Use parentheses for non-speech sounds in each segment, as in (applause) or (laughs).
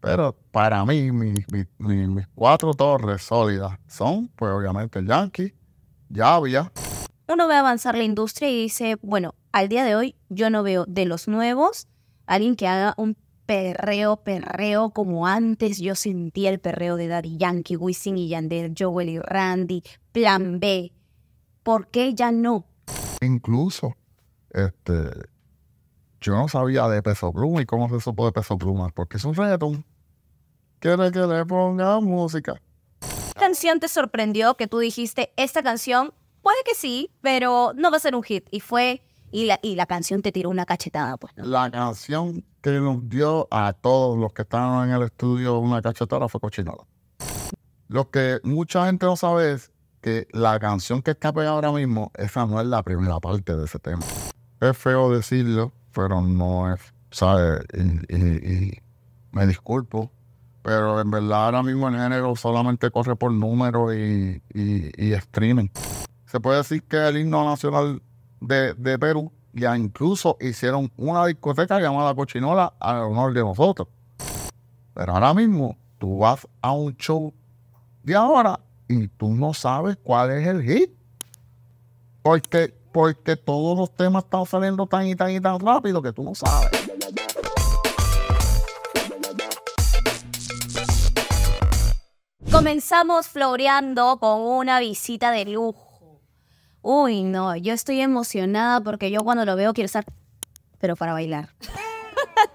Pero para mí, mis cuatro torres sólidas son, pues obviamente, el Yankee, Llavia. Uno ve avanzar la industria y dice, bueno, al día de hoy yo no veo de los nuevos alguien que haga un perreo, perreo como antes yo sentía el perreo de Daddy Yankee, Wisin y Yandel, Joel y Randy, Plan B. ¿Por qué ya no? Incluso, este, yo no sabía de Peso Pluma y cómo se supo de Peso Pluma, porque es un reggaetón. Quiere que le ponga música. ¿Qué canción te sorprendió que tú dijiste, esta canción, puede que sí, pero no va a ser un hit? Y fue, y la, y la canción te tiró una cachetada, pues. La canción que nos dio a todos los que estaban en el estudio una cachetada fue Cochinada. Lo que mucha gente no sabe es que la canción que está pegada ahora mismo, esa no es la primera parte de ese tema. Es feo decirlo, pero no es, ¿sabes? Y, me disculpo, pero en verdad ahora mismo en género solamente corre por números y, y, streaming. Se puede decir que el himno nacional de, de Perú ya incluso hicieron una discoteca llamada Cochinola al honor de nosotros. Pero ahora mismo tú vas a un show de ahora y tú no sabes cuál es el hit. Porque porque todos los temas están saliendo tan y tan y tan rápido que tú no sabes. Comenzamos floreando con una visita de lujo. Uy, no, yo estoy emocionada porque yo cuando lo veo quiero estar, pero para bailar. (laughs)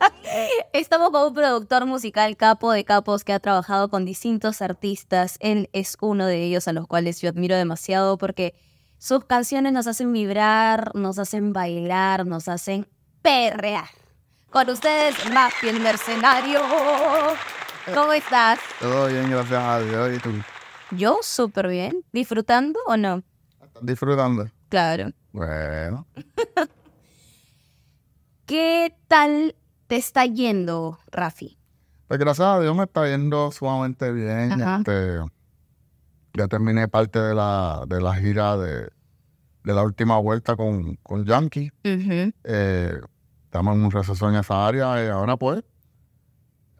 Estamos con un productor musical capo de capos que ha trabajado con distintos artistas. Él es uno de ellos a los cuales yo admiro demasiado porque sus canciones nos hacen vibrar, nos hacen bailar, nos hacen perrear. Con ustedes, Mafi el Mercenario. Eh, ¿Cómo estás? Todo bien, gracias a Dios. ¿Y tú? Yo súper bien. ¿Disfrutando o no? Disfrutando. Claro. Bueno. (laughs) ¿Qué tal te está yendo, Rafi? Pues gracias a Dios me está yendo sumamente bien. Este, ya terminé parte de la, de la gira de, la última vuelta con, con Yankee. Eh, estamos en un receso en esa área y ahora pues,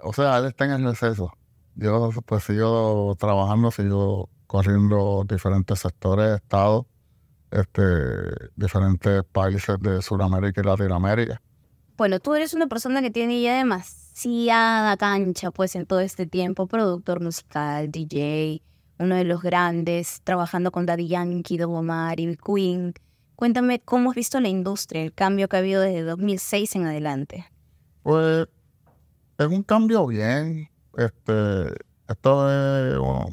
o sea, él está en el receso. Yo pues sigo trabajando, sigo corriendo diferentes sectores, estados, este, diferentes países de Sudamérica y Latinoamérica. Bueno, tú eres una persona que tiene ya demasiada cancha, pues en todo este tiempo, productor musical, DJ, uno de los grandes, trabajando con Daddy Yankee, Don y Queen. Cuéntame cómo has visto la industria, el cambio que ha habido desde 2006 en adelante. Pues es un cambio bien. Este, esto, es, bueno,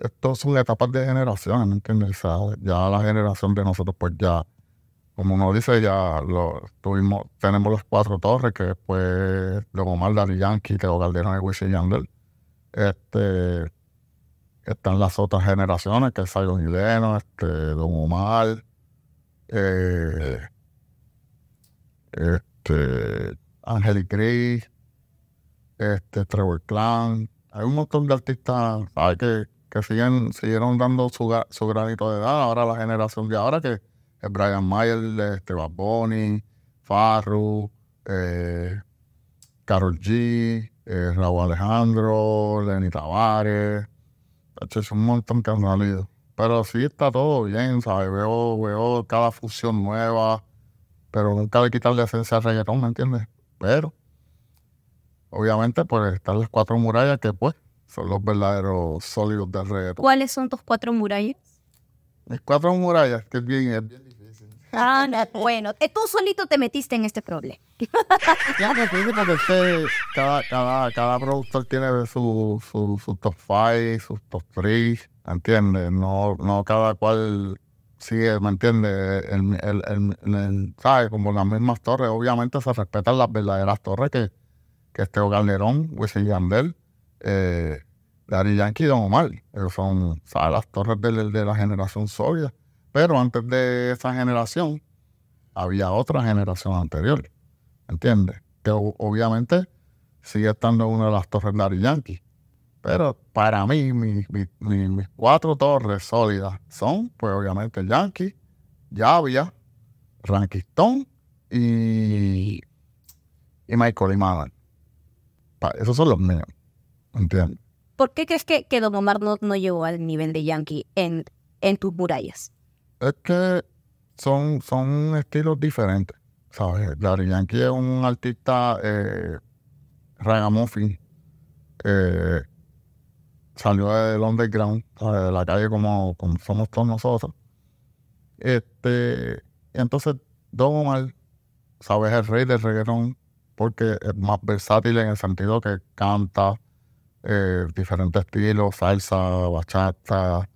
esto, son etapas de generación, entiendes? Ya la generación de nosotros, pues ya, como uno dice, ya lo, tuvimos, tenemos los cuatro torres, que después Don Omar, Daddy Yankee, Teo Calderón y Wisin Yandel. Este, están las otras generaciones, que es Zion Gileno, este, Don Omar, eh, este, Ángel y este, Trevor Clan. Hay un montón de artistas ¿sabes? Que, que siguen, siguieron dando su, granito de edad. Ahora la generación de ahora, que es Brian Mayer, este, Boni Farru, Carol eh, G, eh, Raúl Alejandro, Lenny Tavares, es un montón que han salido. Pero sí está todo bien, ¿sabes? Veo, veo cada fusión nueva, pero nunca le quitarle esencia al reggaetón, ¿me entiendes? Pero, obviamente, pues están las cuatro murallas que, pues, son los verdaderos sólidos del reggaetón. ¿Cuáles son tus cuatro murallas? Mis cuatro murallas, que bien, es bien Ah, bueno, eh, tú solito te metiste en este problema. (laughs) cada, cada, cada productor tiene su, su, su top 5, sus top 3, ¿entiendes? No, no cada cual sigue, ¿me entiendes? El, el, el, Como las mismas torres, obviamente se respetan las verdaderas torres que, que Esteo Calderón, Wesley Yandel, eh, Yankee y Don Omar. son, Las torres de, de la generación sólida pero antes de esa generación, había otra generación anterior. ¿Entiendes? Que obviamente sigue estando una de las torres Larry Yankee. Pero para mí, mis cuatro torres sólidas son, pues obviamente, Yankee, Yavia, Rankistón y, y Michael y Esos son los míos. ¿Entiendes? ¿Por qué crees que, que Don Omar no, no llegó al nivel de Yankee en, en tus murallas? Es que son, son estilos diferentes, ¿sabes? Larry Yankee es un artista eh, ragamuffin. Eh, salió del underground, de la calle como, como somos todos nosotros. Este, entonces, Don Omar, ¿sabes? El rey del reggaetón porque es más versátil en el sentido que canta eh, diferentes estilos, salsa, bachata,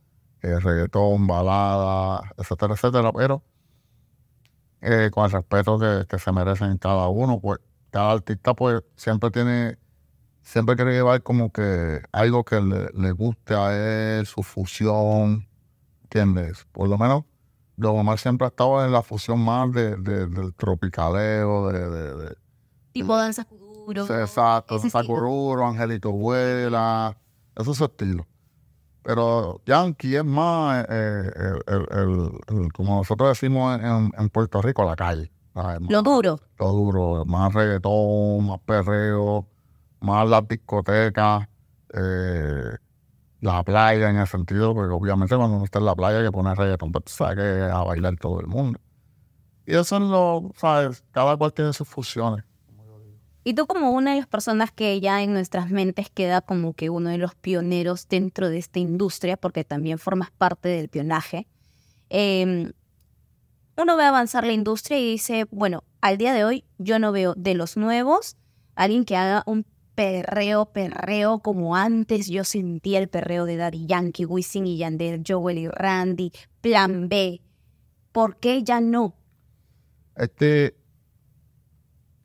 eh, reggaetón, balada, etcétera, etcétera, pero eh, con el respeto que, se merecen cada uno, pues cada artista pues siempre tiene, siempre quiere llevar como que algo que le, guste a él, su fusión, ¿entiendes? Por lo menos Don más siempre ha estado en la fusión más de, del tropicaleo, de, de Tipo danza Exacto, danza Angelito Vuela, eso es estilo. Pero Yankee es más, eh, eh, el, como nosotros decimos en, Puerto Rico, la calle. Lo duro. Lo duro, más reggaetón, más perreo, más las discotecas, eh, la playa en ese sentido, porque obviamente cuando uno está en la playa que pone reggaetón, pues, tú sabes que a bailar todo el mundo. Y eso es lo, ¿sabes? Cada cual tiene sus fusiones. Y tú como una de las personas que ya en nuestras mentes queda como que uno de los pioneros dentro de esta industria, porque también formas parte del pionaje, em, uno ve avanzar la industria y dice, bueno, al día de hoy yo no veo de los nuevos alguien que haga un perreo, perreo como antes yo sentía el perreo de Daddy Yankee, Wisin y Yandel, Joel y Randy, Plan B. ¿Por qué ya no? Este,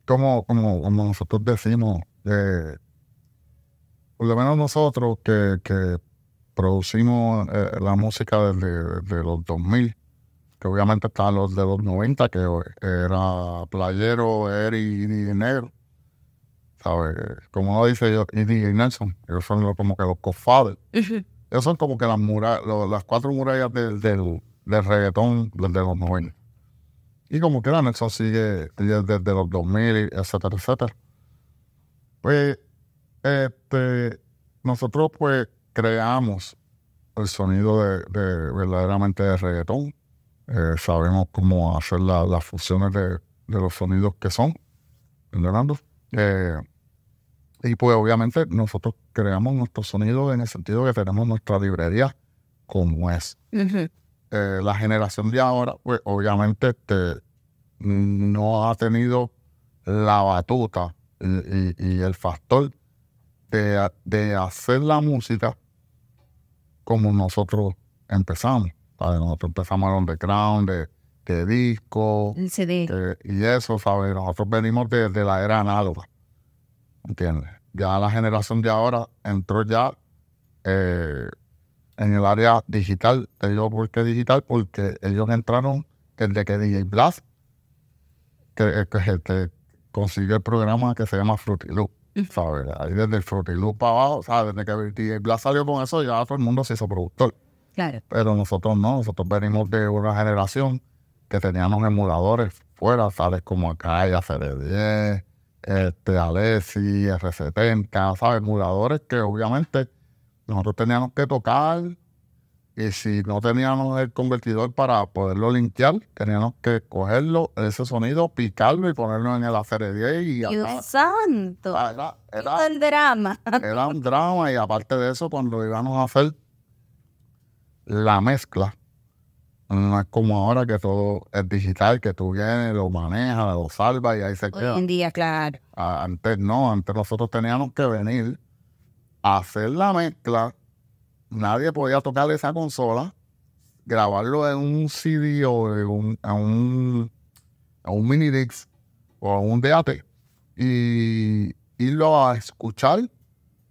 como, como, como nosotros decimos, por lo menos nosotros que, producimos eh, la música desde, desde, los 2000, que obviamente están los de los 90, que era Playero, Eri y Negro. ¿Sabes? Como dice yo, y Nelson, ellos son como que los cofades. Ellos son como que las las cuatro murallas del, del, del reggaetón desde los 90. Y como que eso, sigue desde, los 2000, etcétera, etcétera. Pues, este, nosotros pues creamos el sonido de, verdaderamente de reggaetón. Eh, sabemos cómo hacer las funciones de, los sonidos que son, eh, y pues obviamente nosotros creamos nuestro sonido en el sentido que tenemos nuestra librería como es. Eh, la generación de ahora, pues obviamente este, no ha tenido la batuta y, el factor de, hacer la música como nosotros empezamos. Nosotros empezamos el underground, de, de disco. El CD. Eh, y eso, ¿sabes? Nosotros venimos desde la era análoga. ¿Entiendes? Ya la generación de ahora entró ya eh, en el área digital. Te digo por qué digital, porque ellos entraron desde que DJ Blast que, eh, eh, consiguió el programa que se llama Loop, ¿sabes? Ahí desde el Loop para abajo, ¿sabes? Desde que DJ Blast salió con eso, ya todo el mundo se hizo productor. Claro. Pero nosotros no, nosotros venimos de una generación que teníamos emuladores fuera, ¿sabes? Como acá, ACD10, este, Alessi, R70, ¿sabes? Emuladores que obviamente nosotros teníamos que tocar y si no teníamos el convertidor para poderlo limpiar, teníamos que cogerlo, ese sonido, picarlo y ponerlo en el ACR10. Y ¡Dios santo! Ah, era, un drama. (laughs) Era un drama y aparte de eso, cuando íbamos a hacer la mezcla, no es como ahora que todo es digital, que tú vienes, lo manejas, lo salvas y ahí se queda. Hoy en día, claro. Ah, antes no, antes nosotros teníamos que venir hacer la mezcla. Nadie podía tocar esa consola, grabarlo en un CD o en un, a un, un mini o en un DAT y irlo a escuchar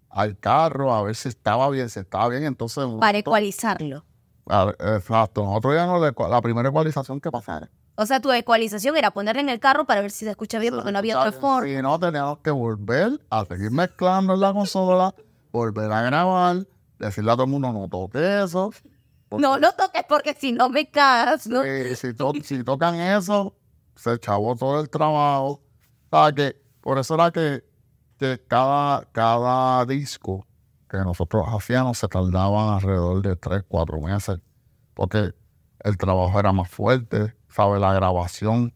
al carro a ver si estaba bien, si estaba bien, entonces... Para ecualizarlo. Exacto, nosotros ya no, la primera ecualización que pasara. O sea, tu ecualización era ponerla en el carro para ver si se escucha bien, porque no había otra forma. Si no, teníamos que volver a seguir mezclando en la consola volver a grabar, decirle a todo el mundo no toque eso. No lo toques porque si no me cagas, si, tocan eso, se chavó todo el trabajo. O que por eso era que, cada, cada disco que nosotros hacíamos se tardaban alrededor de tres, cuatro meses. Porque el trabajo era más fuerte, ¿sabes? La grabación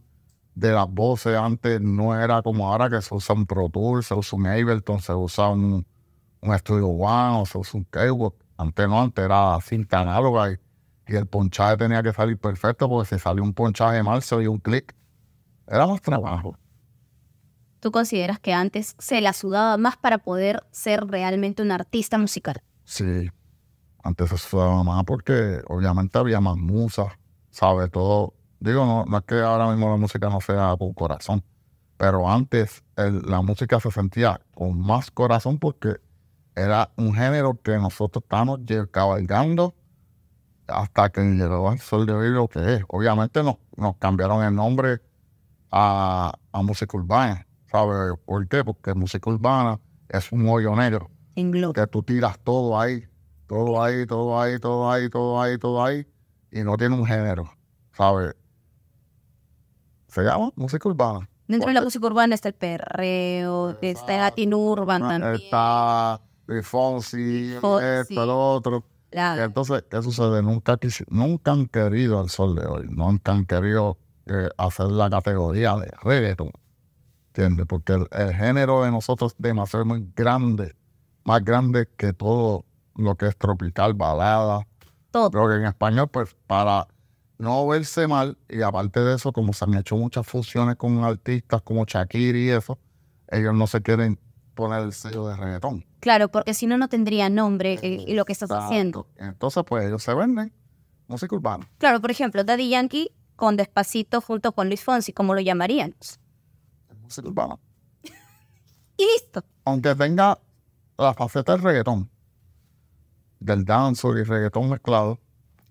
de las voces antes no era como ahora que se usa un Pro Tool, se usa un Ableton, se usa un un estudio one se usó un keyboard. Antes no, antes era cinta análoga y, el ponchaje tenía que salir perfecto porque si salió un ponchaje mal se dio un clic. Era más trabajo. ¿Tú consideras que antes se la sudaba más para poder ser realmente un artista musical? Sí, antes se sudaba más porque obviamente había más musas, sabe Todo. Digo, no, es que ahora mismo la música no sea con corazón, pero antes la música se sentía con más corazón porque era un género que nosotros estamos cabalgando hasta que llegó el sol de hoy lo que es. Obviamente nos, nos cambiaron el nombre a, música urbana, ¿sabes? ¿Por qué? Porque música urbana es un hoyo negro. Que tú tiras todo ahí, todo ahí, todo ahí, todo ahí, todo ahí, todo ahí, y no tiene un género, ¿sabes? Se llama música urbana. Dentro de la música urbana está el perreo, está, el latin urban también. Está de Fonsi, esto, lo otro. Entonces, ¿qué sucede? Nunca, nunca han querido al sol de hoy, nunca han querido eh, hacer la categoría de reggaeton. ¿Entiendes? Porque el, género de nosotros es demasiado muy grande, más grande que todo lo que es tropical, balada. Todo. Pero que en español, pues, para no verse mal, y aparte de eso, como se han hecho muchas fusiones con artistas como Shakira y eso, ellos no se quieren poner el sello de reggaetón. Claro, porque si no, no tendría nombre eh, y lo que estás haciendo. Entonces, pues ellos se venden música urbana. Claro, por ejemplo, Daddy Yankee con Despacito junto con Luis Fonsi, ¿cómo lo llamarían? Música urbana. y listo. Aunque tenga la faceta del reggaetón, del dancer y reggaetón mezclado.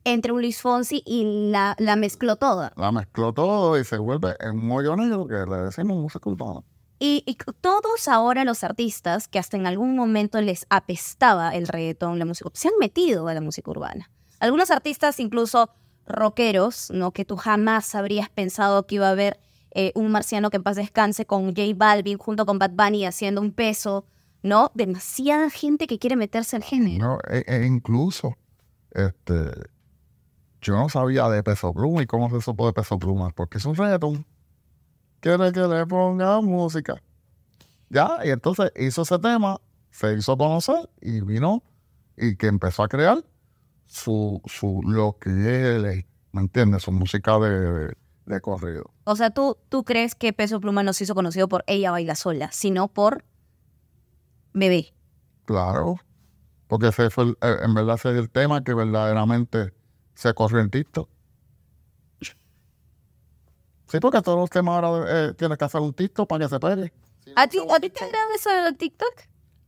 Entre un Luis Fonsi y la, la mezcló toda. La mezcló todo y se vuelve el mollo negro que le decimos música urbana. Y, todos ahora los artistas que hasta en algún momento les apestaba el reggaetón, la música, se han metido a la música urbana. Algunos artistas incluso rockeros, ¿no? Que tú jamás habrías pensado que iba a haber eh, un marciano que en paz descanse con J Balvin junto con Bad Bunny haciendo un peso, ¿no? Demasiada gente que quiere meterse al género. No, e, e incluso, este, yo no sabía de Peso Pluma y cómo se supo de Peso Pluma, porque es un reggaetón quiere que le ponga música. Ya, y entonces hizo ese tema, se hizo conocer y vino y que empezó a crear su, su lo que él ¿me entiendes? Su música de, de, corrido. O sea, ¿tú, tú crees que Peso Pluma no se hizo conocido por Ella Baila Sola, sino por Bebé. Claro, porque ese fue, eh, en verdad, ese es el tema que verdaderamente se corrió en Sí, porque todos los temas ahora eh, tienes que hacer un TikTok para que se pegue. ¿A, ti, te agrada eso del TikTok?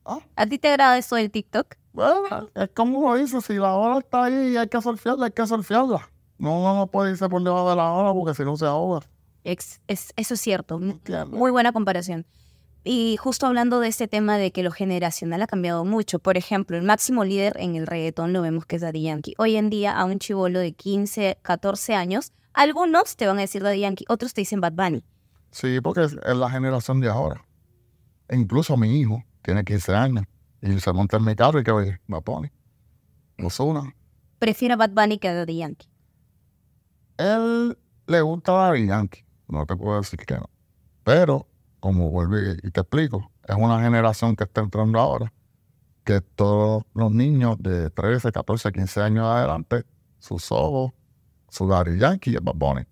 ¿Ah? ¿A ti te agrada eso del TikTok? Bueno, es como lo dice, si la hora está ahí y hay que surfearla, hay que surfearla. No, no, no puede irse por debajo de la hora porque si no se ahoga. Es, eso es cierto. Muy buena comparación. Y justo hablando de este tema de que lo generacional ha cambiado mucho, por ejemplo, el máximo líder en el reggaetón lo vemos que es Daddy Yankee. Hoy en día a un chivolo de 15, 14 años algunos te van a decir de Yankee, otros te dicen Bad Bunny. Sí, porque es, la generación de ahora. E incluso mi hijo tiene 15 años y se monta en mi carro y que oye, Bad Bunny. una. Prefiere Bad Bunny que Daddy Yankee. Él le gusta Daddy Yankee. No te puedo decir que no. Pero, como vuelvo y te explico, es una generación que está entrando ahora que todos los niños de 13, 14, 15 años adelante, sus ojos y Yankee y el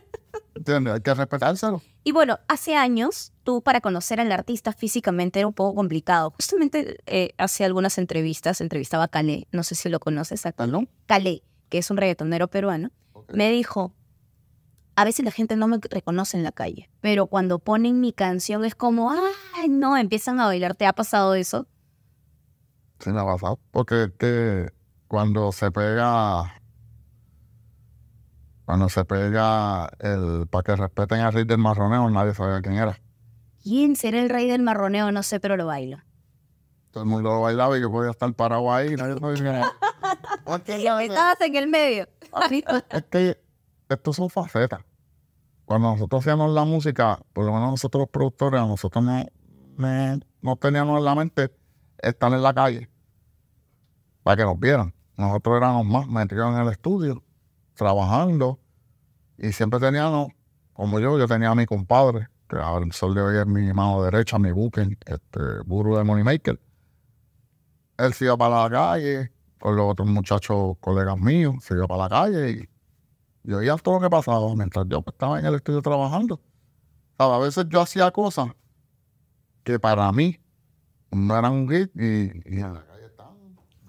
(laughs) Hay que respetárselo. Y bueno, hace años tú para conocer al artista físicamente era un poco complicado. Justamente eh, hace algunas entrevistas, entrevistaba a Calé, no sé si lo conoces exacto, Calé, que es un reggaetonero peruano, me dijo, a veces la gente no me reconoce en la calle, pero cuando ponen mi canción es como, ay, no, empiezan a bailar. ¿Te ha pasado eso? Sí, me ha pasado, porque que cuando se pega cuando se pega el para que respeten al rey del marroneo, nadie sabía quién era. ¿Quién será el rey del marroneo? No sé, pero lo bailo. Todo el mundo lo bailaba y yo podía estar parado ahí. Nadie sabía quién era. (laughs) Estabas en el medio. (laughs) es que estos son facetas. Cuando nosotros hacíamos la música, por lo menos nosotros los productores, nosotros no, teníamos en la mente estar en la calle para que nos vieran. Nosotros éramos más metidos en el estudio trabajando y siempre teníamos, como yo, yo tenía a mi compadre, que ahora el sol de hoy es mi mano derecha, mi buque... este, burro de Moneymaker. Él se iba para la calle con los otros muchachos, colegas míos, se iba para la calle y yo oía todo lo que pasaba mientras yo estaba en el estudio trabajando. A veces yo hacía cosas que para mí no eran un hit y, en la calle estaba...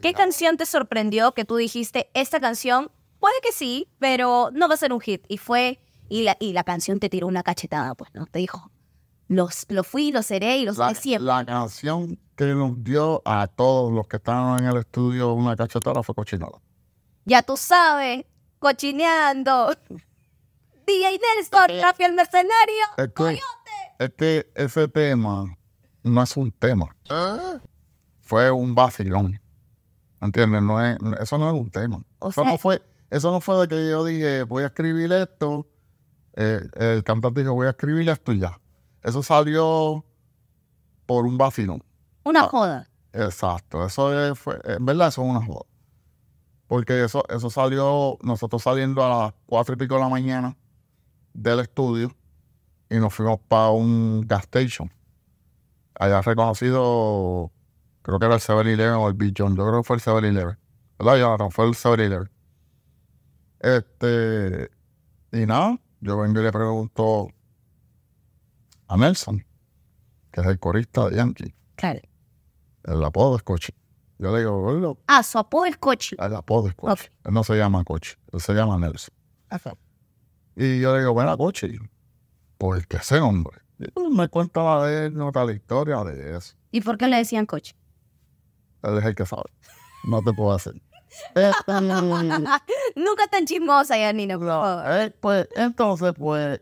¿Qué canción te sorprendió que tú dijiste, esta canción Puede que sí, pero no va a ser un hit. Y fue, y la, y la canción te tiró una cachetada, pues, ¿no? Te dijo, los, lo fui, lo seré y lo seré siempre. La canción que nos dio a todos los que estaban en el estudio una cachetada fue Cochinada. Ya tú sabes, cochineando. (laughs) DJ Nelson, Rafi el mercenario, este, Coyote. Este, es tema no es un tema. ¿Ah? Fue un vacilón. ¿Entiendes? No es, eso no es un tema. O fue eso no fue de que yo dije, voy a escribir esto. Eh, el cantante dijo, voy a escribir esto y ya. Eso salió por un vacilón. Una ah, joda. exacto. Eso fue, en verdad, eso es una joda. Porque eso, eso salió, nosotros saliendo a las cuatro y pico de la mañana del estudio y nos fuimos para un gas station. Allá reconocido, creo que era el 7-Eleven o el Big John. Yo creo que fue el 7-Eleven. ¿Verdad, no, Fue el 7-Eleven. Este, y nada, yo vengo y le pregunto a Nelson, que es el corista de Yankee. Claro. El apodo es Coche Yo le digo, Ah, su apodo es coche. El apodo es Coche Él no se llama Coche, él se llama Nelson. Y yo le digo, bueno, Coche ¿por qué ese hombre me cuenta la de él, no la historia de eso. ¿Y por qué le decían Coche Él es el que sabe. No te puedo hacer. (laughs) Nunca tan chismosa, ya No, eh, pues, entonces, pues,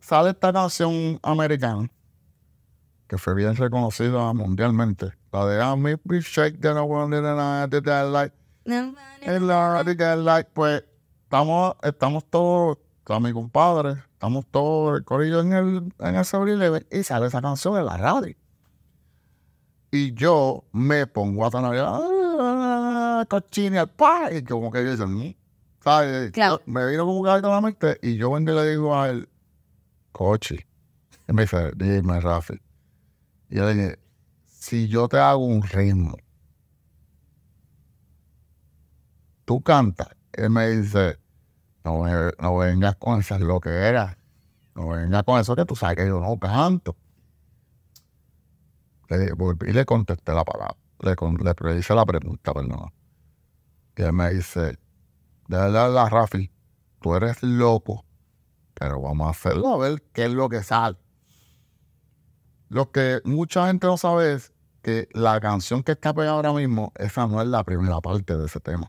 sale esta canción americana, que fue bien reconocida mundialmente. La de I'm a big shake that I wanted and I did that like. And I did Pues, estamos, estamos todos, a mi compadre, estamos todos el en el, en el Sobre y sale esa canción en la radio. Y yo me pongo a tanar y cochina, pa, y como que dicen, mm", ¿sabes? Claro. Me vino como un gato la mente y yo vengo y le digo a él, coche Y me dice, dime, Rafi. Y yo le dije, si yo te hago un ritmo, tú cantas. Él me dice, no, no vengas con esas era no vengas con eso que tú sabes que yo no canto. Le, y le contesté la palabra, le, le hice la pregunta, perdón. Y me dice, de la Rafi, tú eres loco, pero vamos a hacerlo a ver qué es lo que sale. Lo que mucha gente no sabe es que la canción que está pegada ahora mismo, esa no es la primera parte de ese tema.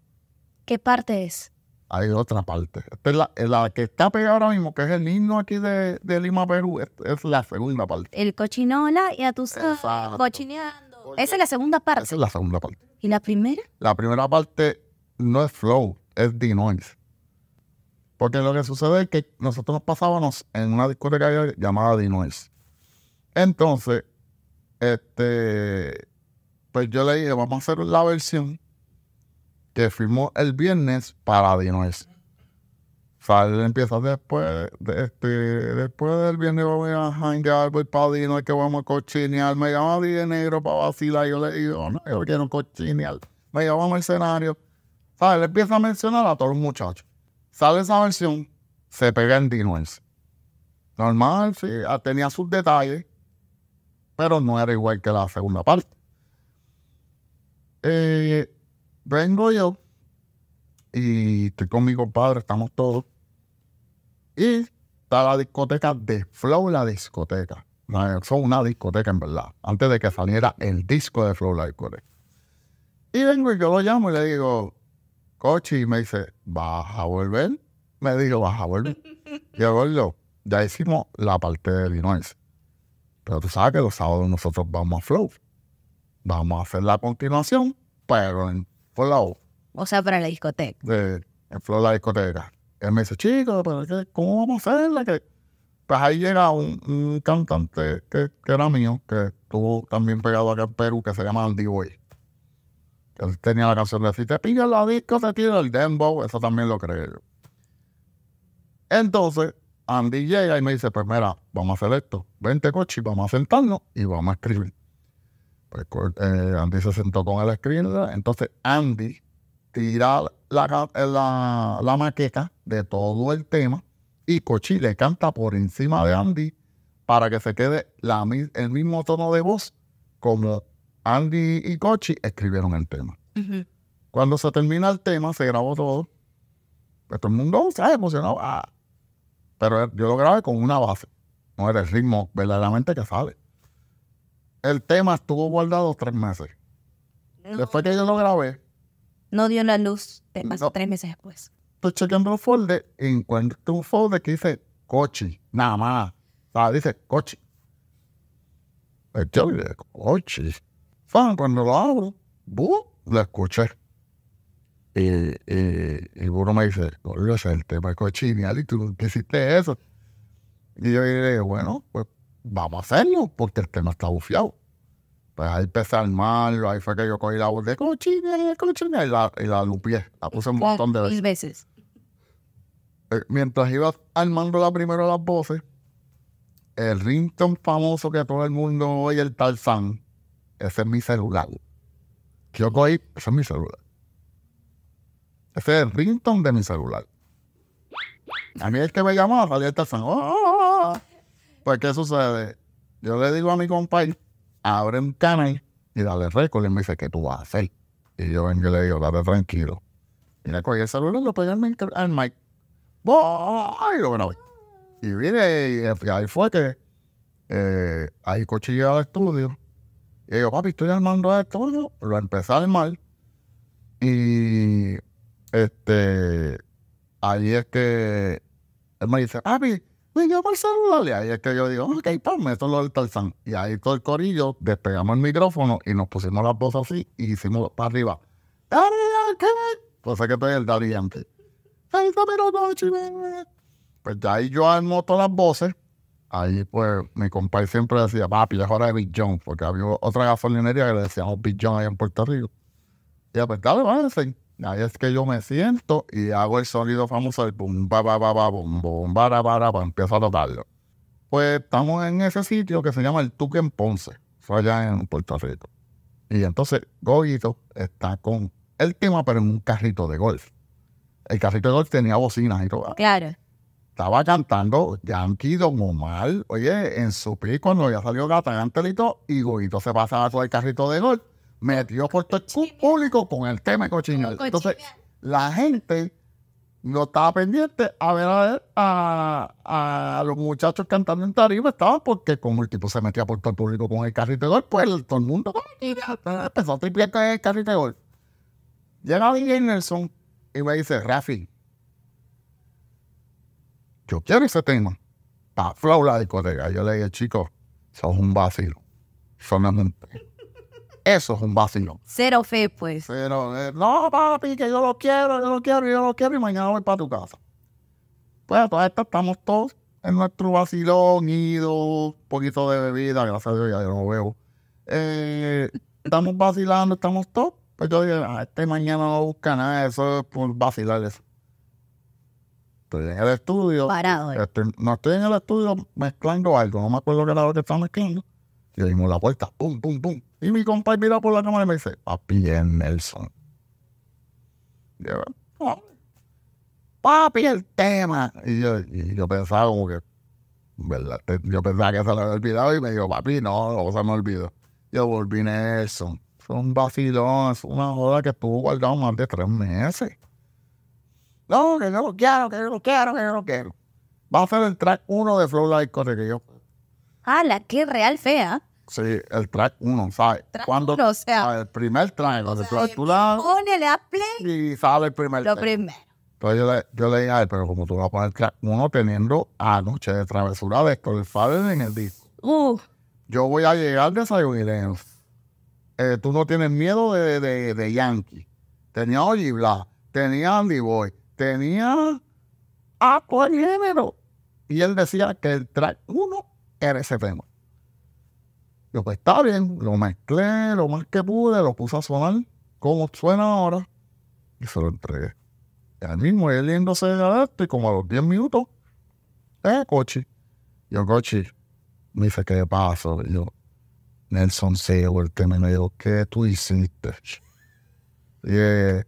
¿Qué parte es? Hay otra parte. Esta es la, eh, que está pegada ahora mismo, que es el himno aquí de, Lima, Perú, es, la segunda parte. El cochinola y a tus cochineando. Esa es la segunda parte. Esa es la segunda parte. ¿Y la primera? La primera parte no es flow, es d Porque lo que sucede es que nosotros nos pasábamos en una discoteca llamada d Entonces, este, pues yo le dije, vamos a hacer la versión que firmó el viernes para d O sea, él empieza después, este, después del viernes vamos a hangar, voy para Dino que vamos a cochinear. Me llama dinero negro para vacilar. Yo le digo, no, yo quiero cochinear. Me llama al escenario le empieza a mencionar a todos los muchachos. Sale esa versión, se pega en dinuense Normal, sí, ah, tenía sus detalles, pero no era igual que la segunda parte. Eh, vengo yo y estoy con mi compadre, estamos todos. Y está la discoteca de Flow, la discoteca. Son una discoteca en verdad, antes de que saliera el disco de Flow, la discoteca. Y vengo y yo lo llamo y le digo, coche y me dice, ¿vas a volver? Me dijo, ¿vas a volver? y yo, ya hicimos la parte de Illinois. Pero tú sabes que los sábados nosotros vamos a Flow. Vamos a hacer la continuación, pero en Flow. O sea, para la discoteca. en Flow la discoteca. Él me dice, chico, ¿cómo vamos a hacerla? Que... Pues ahí llega un, cantante que, era mío, que estuvo también pegado acá en Perú, que se llama Andy Boy. Él tenía la canción de Si te pillan la disco, se tira el dembow. Eso también lo creo yo. Entonces, Andy llega y me dice, pues mira, vamos a hacer esto. Vente, Cochi, vamos a sentarnos y vamos a escribir. Pues, eh, Andy se sentó con el escribir. Entonces, Andy tira eh, la, la, maqueta de todo el tema y Cochi le canta por encima de Andy para que se quede la, el mismo tono de voz como Andy y Cochi escribieron el tema. Cuando se termina el tema, se grabó todo. Pues todo el mundo se ha emocionado. Ah. Pero yo lo grabé con una base. No era el ritmo verdaderamente que sale. El tema estuvo guardado tres meses. Después que yo lo grabé. No dio la luz eh, más tres meses después. Estoy chequeando un folder y encuentro un folder que dice Cochi, Nada más. dice Cochi. El de Kochi pues cuando lo abro, ¡bu! la escuché. Y, uno me dice, no lo es el tema cochinial y tú ¿qué hiciste eso. Y yo dije, bueno, pues vamos a hacerlo, porque el tema está bufiado. Pues ahí empecé a armarlo, ahí fue que yo cogí la voz de cochinial, cochinial, y la, la lupié, la puse un montón de veces. veces. Eh, mientras iba armando la primera de las voces, el ringtone famoso que todo el mundo oye, el Tarzán ese es mi celular. Yo cogí, ese es mi celular. Ese es el ringtone de mi celular. A mí es que me llamó salió el oh, oh, oh, Pues, ¿qué sucede? Yo le digo a mi compañero, abre un canal y dale récord. Y me dice, ¿qué tú vas a hacer? Y yo vengo y le digo, dale tranquilo. Y le cogí el celular, lo pegué al, mic. mic. Y lo Y vine, y, ahí fue que eh, ahí cochillé al estudio. Y yo, papi, estoy armando esto. Lo empecé a armar. Y este, ahí es que él me dice, papi, me llevo el celular. Y ahí es que yo digo, ok, pam, esto es lo del Tarzán. Y ahí todo el corillo, despegamos el micrófono y nos pusimos las voces así y hicimos para arriba. Pues es que estoy el David antes. Pues ya ahí yo armo todas las voces Ahí pues mi compadre siempre decía, papi, es hora de Big John, porque había otra gasolinería que le decíamos Big John allá en Puerto Rico. Y pues dale, váyanse. Ahí es que yo me siento y hago el sonido famoso del bum, ba, ba, ba, ba, bum, bum, bara, bara, ba, pues, empiezo a tocarlo. Pues estamos en ese sitio que se llama el Tuque en Ponce, Soy allá en Puerto Rico. Y entonces Goyito está con el tema, pero en un carrito de golf. El carrito de golf tenía bocinas y todo. Claro estaba cantando Yankee Don Omar, oye, en su pico cuando ya salió Gata Antelito y Goito se pasaba todo el carrito de gol, metió por todo el público con el tema de cochinal. Entonces, la gente no estaba pendiente a ver a, los muchachos cantando en tarima, Estaba porque como el tipo se metía por todo el público con el carrito de gol, pues todo el mundo empezó a triplicar el carrito de gol. Llega DJ Nelson y me dice, Rafi, yo quiero ese tema. Pa, flaula de discoteca. Yo le dije, chicos, eso es un vacilo. solamente. Eso es un vacilo. Cero fe, pues. Cero, no, papi, que yo lo quiero, yo lo quiero, yo lo quiero y mañana voy para tu casa. Pues a todas estamos todos en nuestro vacilón, ido, poquito de bebida, gracias a Dios ya yo lo veo. Eh, estamos vacilando, estamos todos. Pues yo dije, ah, este mañana no busca nada, eso es por vacilar eso estoy en el estudio. Parado. no estoy en el estudio mezclando algo, no me acuerdo qué era lo que estaba mezclando. Y dimos la puerta, pum, pum, pum. Y mi compa mira por la cámara y me dice, papi, es Nelson. papi, el tema. Y yo, pensaba que, Yo pensaba que se lo había olvidado y me dijo, papi, no, no se me olvidó. Yo volví Nelson. Fue un vacilón, una joda que estuvo guardado más de tres meses. No, que no lo quiero, que no lo quiero, que no lo quiero. Va a ser el track 1 de Flow Like Correguillo. ¡Hala, qué real fea! Sí, el track 1, ¿sabes? Cuando, ah, el primer track, o tú la... Ponele a play. Y sale el primer Lo primero. Entonces yo le, yo le dije a él, pero como tú vas a poner track 1 teniendo anoche de travesura de el Fader en el disco. Uh. Yo voy a llegar de desayuniré. Eh, tú no tienes miedo de, de, de Yankee. Tenía Oji tenía Andy Boy, tenía a de género. Y él decía que el track 1 era ese tema. Yo, pues está bien, lo mezclé lo más que pude, lo puse a sonar como suena ahora y se lo entregué. Y al mismo él yéndose a y como a los 10 minutos, eh, coche Yo, coche me dice, ¿qué pasa? Y yo, Nelson Seo, el término me ¿qué tú hiciste? (laughs) Y eh,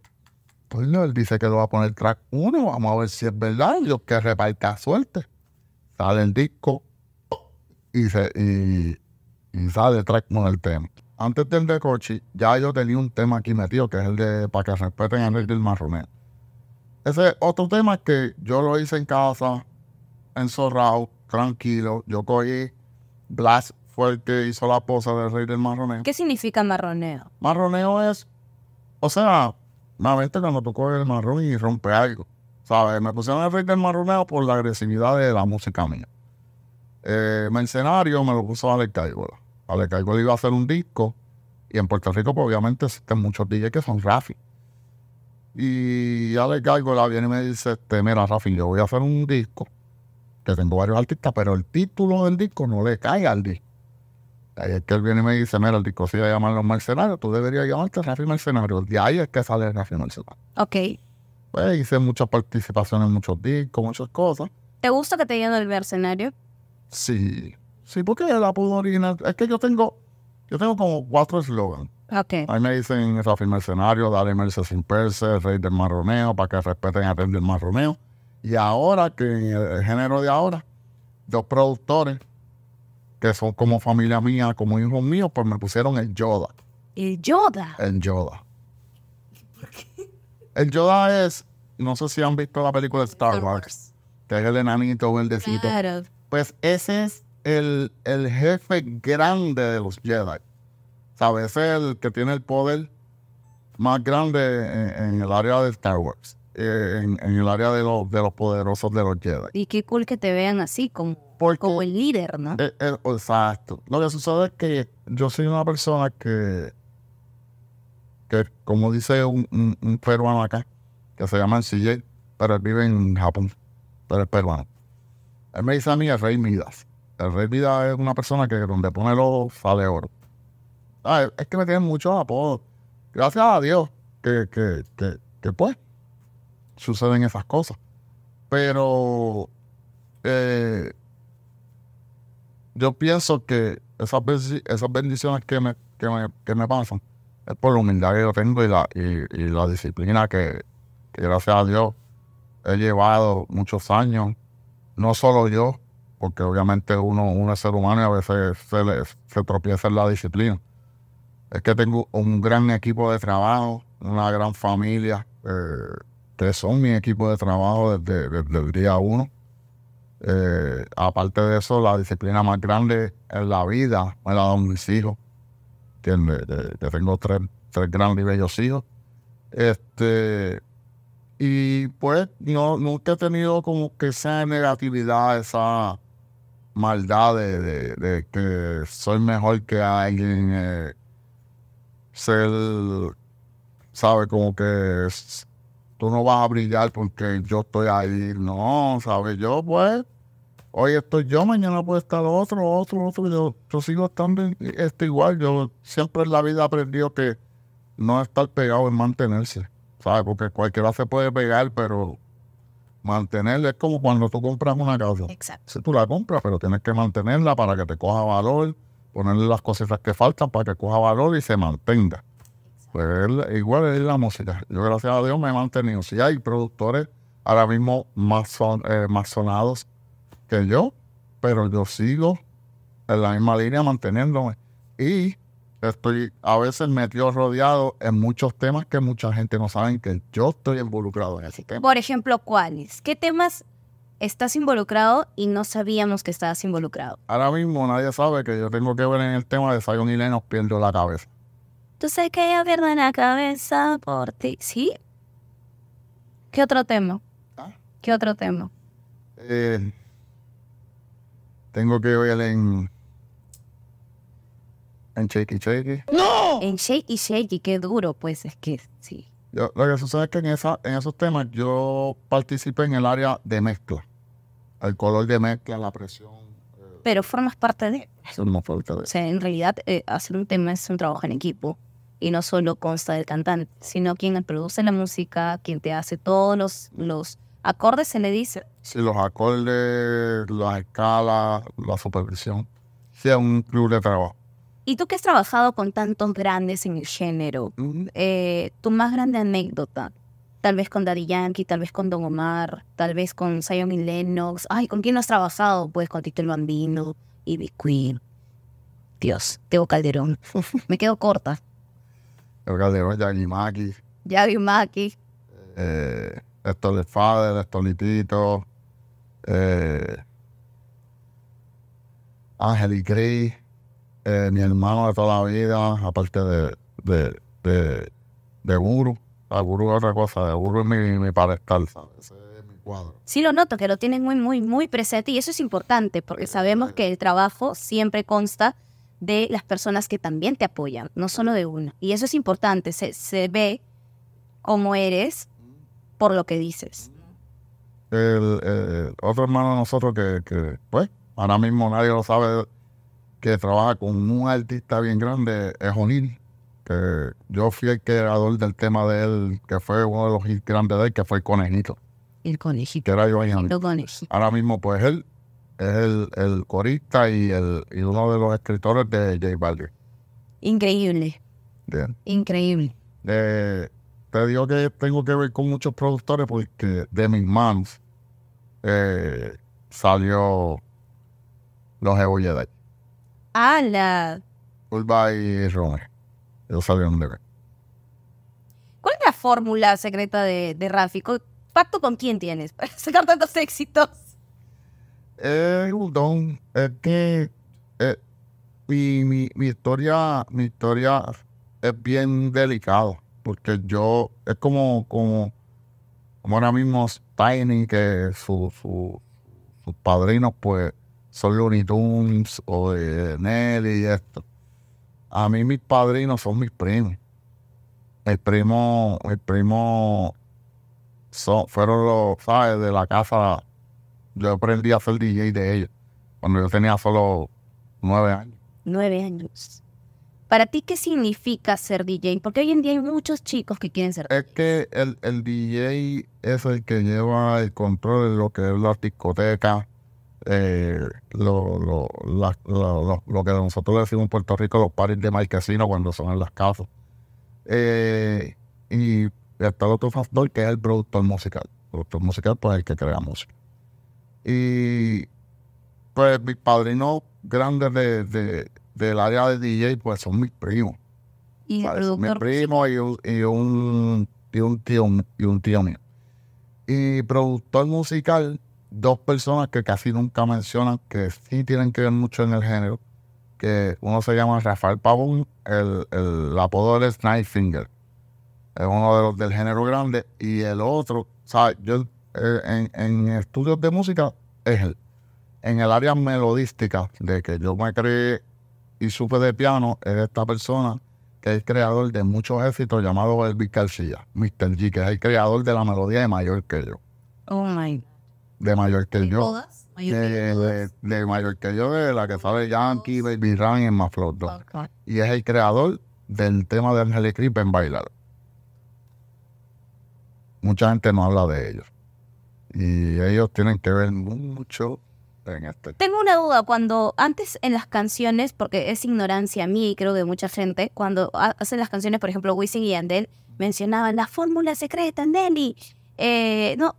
pues él dice que lo va a poner track 1, vamos a ver si es verdad, Yo que reparta suerte. Sale el disco y, y, sale track con el tema. Antes del de Cochi, ya yo tenía un tema aquí metido, que es el de Para que respeten a Enrique del Marroneo. Ese otro tema que yo lo hice en casa, encerrado, tranquilo. Yo cogí blast fue el que hizo la posa del rey del marroneo. ¿Qué significa marroneo? Marroneo es, o sea, Normalmente cuando tocó el marrón y rompe algo. ¿Sabes? Me pusieron el efecto el marroneo por la agresividad de la música mía. Eh, mercenario me lo puso Alec Caigola. Alec Caigola iba a hacer un disco y en Puerto Rico pues, obviamente existen muchos DJs que son Rafi. Y Alec Caigola viene y me dice, este, mira Rafi, yo voy a hacer un disco que tengo varios artistas, pero el título del disco no le cae al disco. Ahí es que él viene y me dice, mira, el disco se iba a llamar Los Mercenarios, tú deberías llamarte Rafi Mercenario. De ahí es que sale Rafi Mercenario. Ok. Pues hice muchas participaciones en muchos discos, muchas cosas. ¿Te gusta que te digan el mercenario? Sí. Sí, porque la pudo original. Es que yo tengo, yo tengo como cuatro eslogans. Ahí me dicen Rafi Mercenario, Dale Mercedes sin Perse, Rey del Marroneo, para que respeten a Rey del Romeo Y ahora, que en el género de ahora, los productores que son como familia mía, como hijos míos, pues me pusieron el Yoda. ¿El Yoda? El Yoda. El Yoda es, no sé si han visto la película de Star, Wars, que es el enanito verdecito. Claro. Pues ese es el, jefe grande de los Jedi. ¿Sabes? es el que tiene el poder más grande en, el área de Star Wars, eh, en, en el área de, los, de los poderosos de los Jedi. Y qué cool que te vean así, como como el líder, ¿no? Eh, eh, exacto. Lo que sucede es que yo soy una persona que, que como dice un, peruano acá, que se llama CJ, pero él vive en Japón, pero es peruano. Él me dice a mí el rey Midas. El rey Midas es una persona que donde pone el oro sale oro. Ah, es que me tienen muchos apodos. Gracias a Dios que, que, pues suceden esas cosas. Pero eh, yo pienso que esas, bendiciones que me, pasan es por la humildad que yo tengo y la, disciplina que, gracias a Dios, he llevado muchos años. No solo yo, porque obviamente uno, es ser humano y a veces se, tropieza en la disciplina. Es que tengo un gran equipo de trabajo, una gran familia, eh, que son mi equipo de trabajo desde el día uno. Eh, aparte de eso, la disciplina más grande en la vida me pues, la dan mis hijos. Tiene, tengo tres, tres grandes y bellos hijos. Este, y pues no, nunca he tenido como que esa negatividad, esa maldad de, que soy mejor que alguien. Eh, ser, sabe, como que tú no vas a brillar porque yo estoy ahí. No, ¿sabes? Yo, pues, hoy estoy yo, mañana puede estar otro, otro, otro. Yo, yo sigo estando esto igual. Yo siempre en la vida he aprendido que no estar pegado es mantenerse, ¿sabes? Porque cualquiera se puede pegar, pero mantenerla es como cuando tú compras una casa. Exacto. tú la compras, pero tienes que mantenerla para que te coja valor, ponerle las cositas que faltan para que coja valor y se mantenga. Pues igual es la música. Yo, gracias a Dios, me he mantenido. Si hay productores ahora mismo más, eh, más sonados yo, pero yo sigo en la misma línea manteniéndome. Y estoy a veces metido rodeado en muchos temas que mucha gente no sabe que yo estoy involucrado en ese tema. Por ejemplo, ¿cuáles? ¿Qué temas estás involucrado y no sabíamos que estabas involucrado? Ahora mismo nadie sabe que yo tengo que ver en el tema de Zion y Lenos pierdo la cabeza. Tú sabes que yo pierdo la cabeza por ti, ¿sí? ¿Qué otro tema? Ah. ¿Qué otro tema? Eh, tengo que ver en. En Shakey. ¡No! En Shakey Shakey, qué duro, pues es que sí. lo que sucede es que en, esa, en esos temas yo participé en el área de mezcla. El color de mezcla, la presión. Eh, Pero formas parte de. Formas parte de. O sea, en realidad, eh, hacer un tema es un trabajo en equipo. Y no solo consta del cantante, sino quien produce la música, quien te hace todos los, los ¿Acordes se le dice? Sí, los acordes, las escalas, la supervisión. Sea un club de trabajo. Y tú que has trabajado con tantos grandes en el género, eh, tu más grande anécdota, tal vez con Daddy Yankee, tal vez con Don Omar, tal vez con Zion y Lennox. Ay, ¿con quién has trabajado? Pues con Tito el Bambino, Ivy Queen. Dios, tengo Calderón. (laughs) Me quedo corta. Teo Calderón, Maki. Maki. Eh de Fader, Héctor Nitito eh, Ángel y Cris, eh, mi hermano de toda la vida, aparte de, de, de, Guru. A Guru es otra cosa, de Guru es mi, mi Si Cuadro. Sí lo noto, que lo tienes muy, muy, muy presente y eso es importante porque sabemos que el trabajo siempre consta de las personas que también te apoyan, no solo de uno. Y eso es importante, se, se ve cómo eres por lo que dices. El, otro hermano de nosotros que, pues, ahora mismo nadie lo sabe, que trabaja con un artista bien grande, es Onil... que yo fui el creador del tema de él, que fue uno de los grandes de él, que fue el conejito. El conejito. Que era yo ahí... Ahora mismo, pues, él es el, corista y, el, y uno de los escritores de J Balvin. Increíble. Increíble. Eh, te digo que tengo que ver con muchos productores porque de mis manos eh, salió Los Evo Jedi. la Goodbye, y Rome Ellos salieron de ver. ¿Cuál es la fórmula secreta de, de Rafi? ¿Pacto con quién tienes para sacar tantos éxitos? Eh, Es que eh, mi, historia, mi historia es bien delicada porque yo, es como, como, como ahora mismo Tiny, que su, sus padrinos, pues, son Looney Tunes o de Nelly y esto. A mí mis padrinos son mis primos. El primo, el primo, fueron los, ¿sabes? De la casa, yo aprendí a ser DJ de ellos, cuando yo tenía solo nueve años. Nueve años. ¿Para ti qué significa ser DJ? Porque hoy en día hay muchos chicos que quieren ser Es que el, DJ es el que lleva el control de lo que es la discoteca, eh, lo, que nosotros decimos en Puerto Rico, los pares de marquesinos cuando son en las casas. Eh, y está el otro factor que es el productor musical. El productor musical pues, es el que crea música. Y pues mi padrino grande de del área de DJ, pues son mis primos. Y Mis y un, y un, tío, y un tío mío. Y productor musical, dos personas que casi nunca mencionan, que sí tienen que ver mucho en el género, que uno se llama Rafael Pavón, el, el, apodo Finger es uno de los del género grande, y el otro, ¿sabes? Yo eh, en, estudios de música es él. En el área melodística, de que yo me creé y supe de piano es esta persona que es el creador de muchos éxitos llamado Elvis García, Mr. G, que es el creador de la melodía de mayor que yo. Oh my. De mayor que yo. Todas? de, mayor que yo, de la que sabe Yankee, Baby Run y más 2. Y es el creador del tema de Angel Creep en Bailar. Mucha gente no habla de ellos. Y ellos tienen que ver mucho este Tengo una duda, cuando antes en las canciones, porque es ignorancia a mí y creo que mucha gente, cuando hacen las canciones, por ejemplo, Wisin y Andel, mencionaban la fórmula secreta, Nelly. Eh, no,